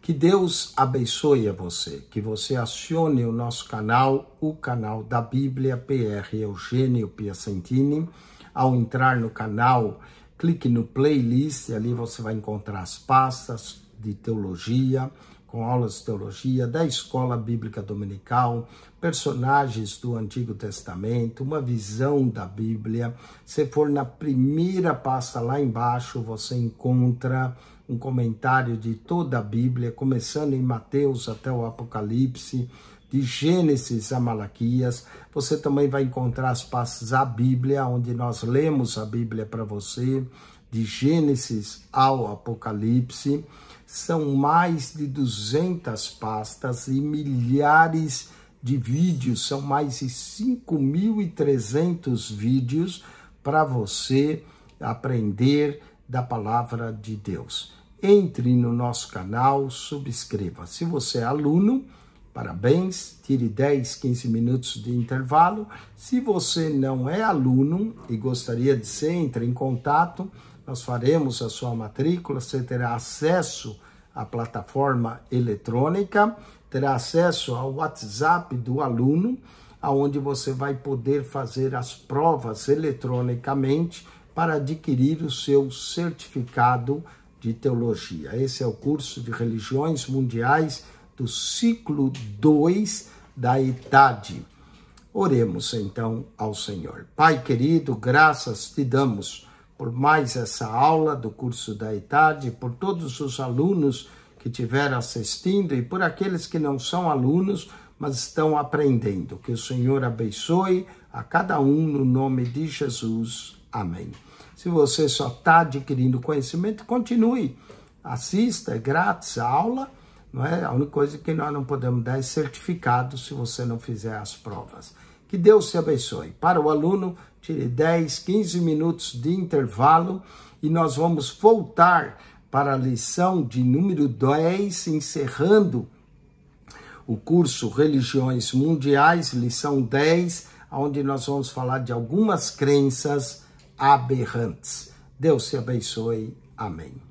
Que Deus abençoe a você, que você acione o nosso canal, o canal da Bíblia PR Eugênio Piacentini ao entrar no canal, clique no playlist, ali você vai encontrar as pastas de teologia, com aulas de teologia, da escola bíblica dominical, personagens do Antigo Testamento, uma visão da Bíblia. Se for na primeira pasta lá embaixo, você encontra um comentário de toda a Bíblia, começando em Mateus até o Apocalipse de Gênesis a Malaquias. Você também vai encontrar as partes da Bíblia, onde nós lemos a Bíblia para você, de Gênesis ao Apocalipse. São mais de 200 pastas e milhares de vídeos, são mais de 5.300 vídeos para você aprender da palavra de Deus. Entre no nosso canal, subscreva. Se você é aluno, Parabéns, tire 10, 15 minutos de intervalo. Se você não é aluno e gostaria de ser, entre em contato, nós faremos a sua matrícula, você terá acesso à plataforma eletrônica, terá acesso ao WhatsApp do aluno, aonde você vai poder fazer as provas eletronicamente para adquirir o seu certificado de teologia. Esse é o curso de religiões mundiais do ciclo 2 da idade. Oremos então ao Senhor. Pai querido, graças te damos por mais essa aula do curso da idade, por todos os alunos que estiveram assistindo e por aqueles que não são alunos, mas estão aprendendo. Que o Senhor abençoe a cada um no nome de Jesus. Amém. Se você só está adquirindo conhecimento, continue. Assista, é grátis a aula não é? A única coisa que nós não podemos dar é certificado se você não fizer as provas. Que Deus te abençoe. Para o aluno, tire 10, 15 minutos de intervalo e nós vamos voltar para a lição de número 10, encerrando o curso Religiões Mundiais, lição 10, onde nós vamos falar de algumas crenças aberrantes. Deus te abençoe. Amém.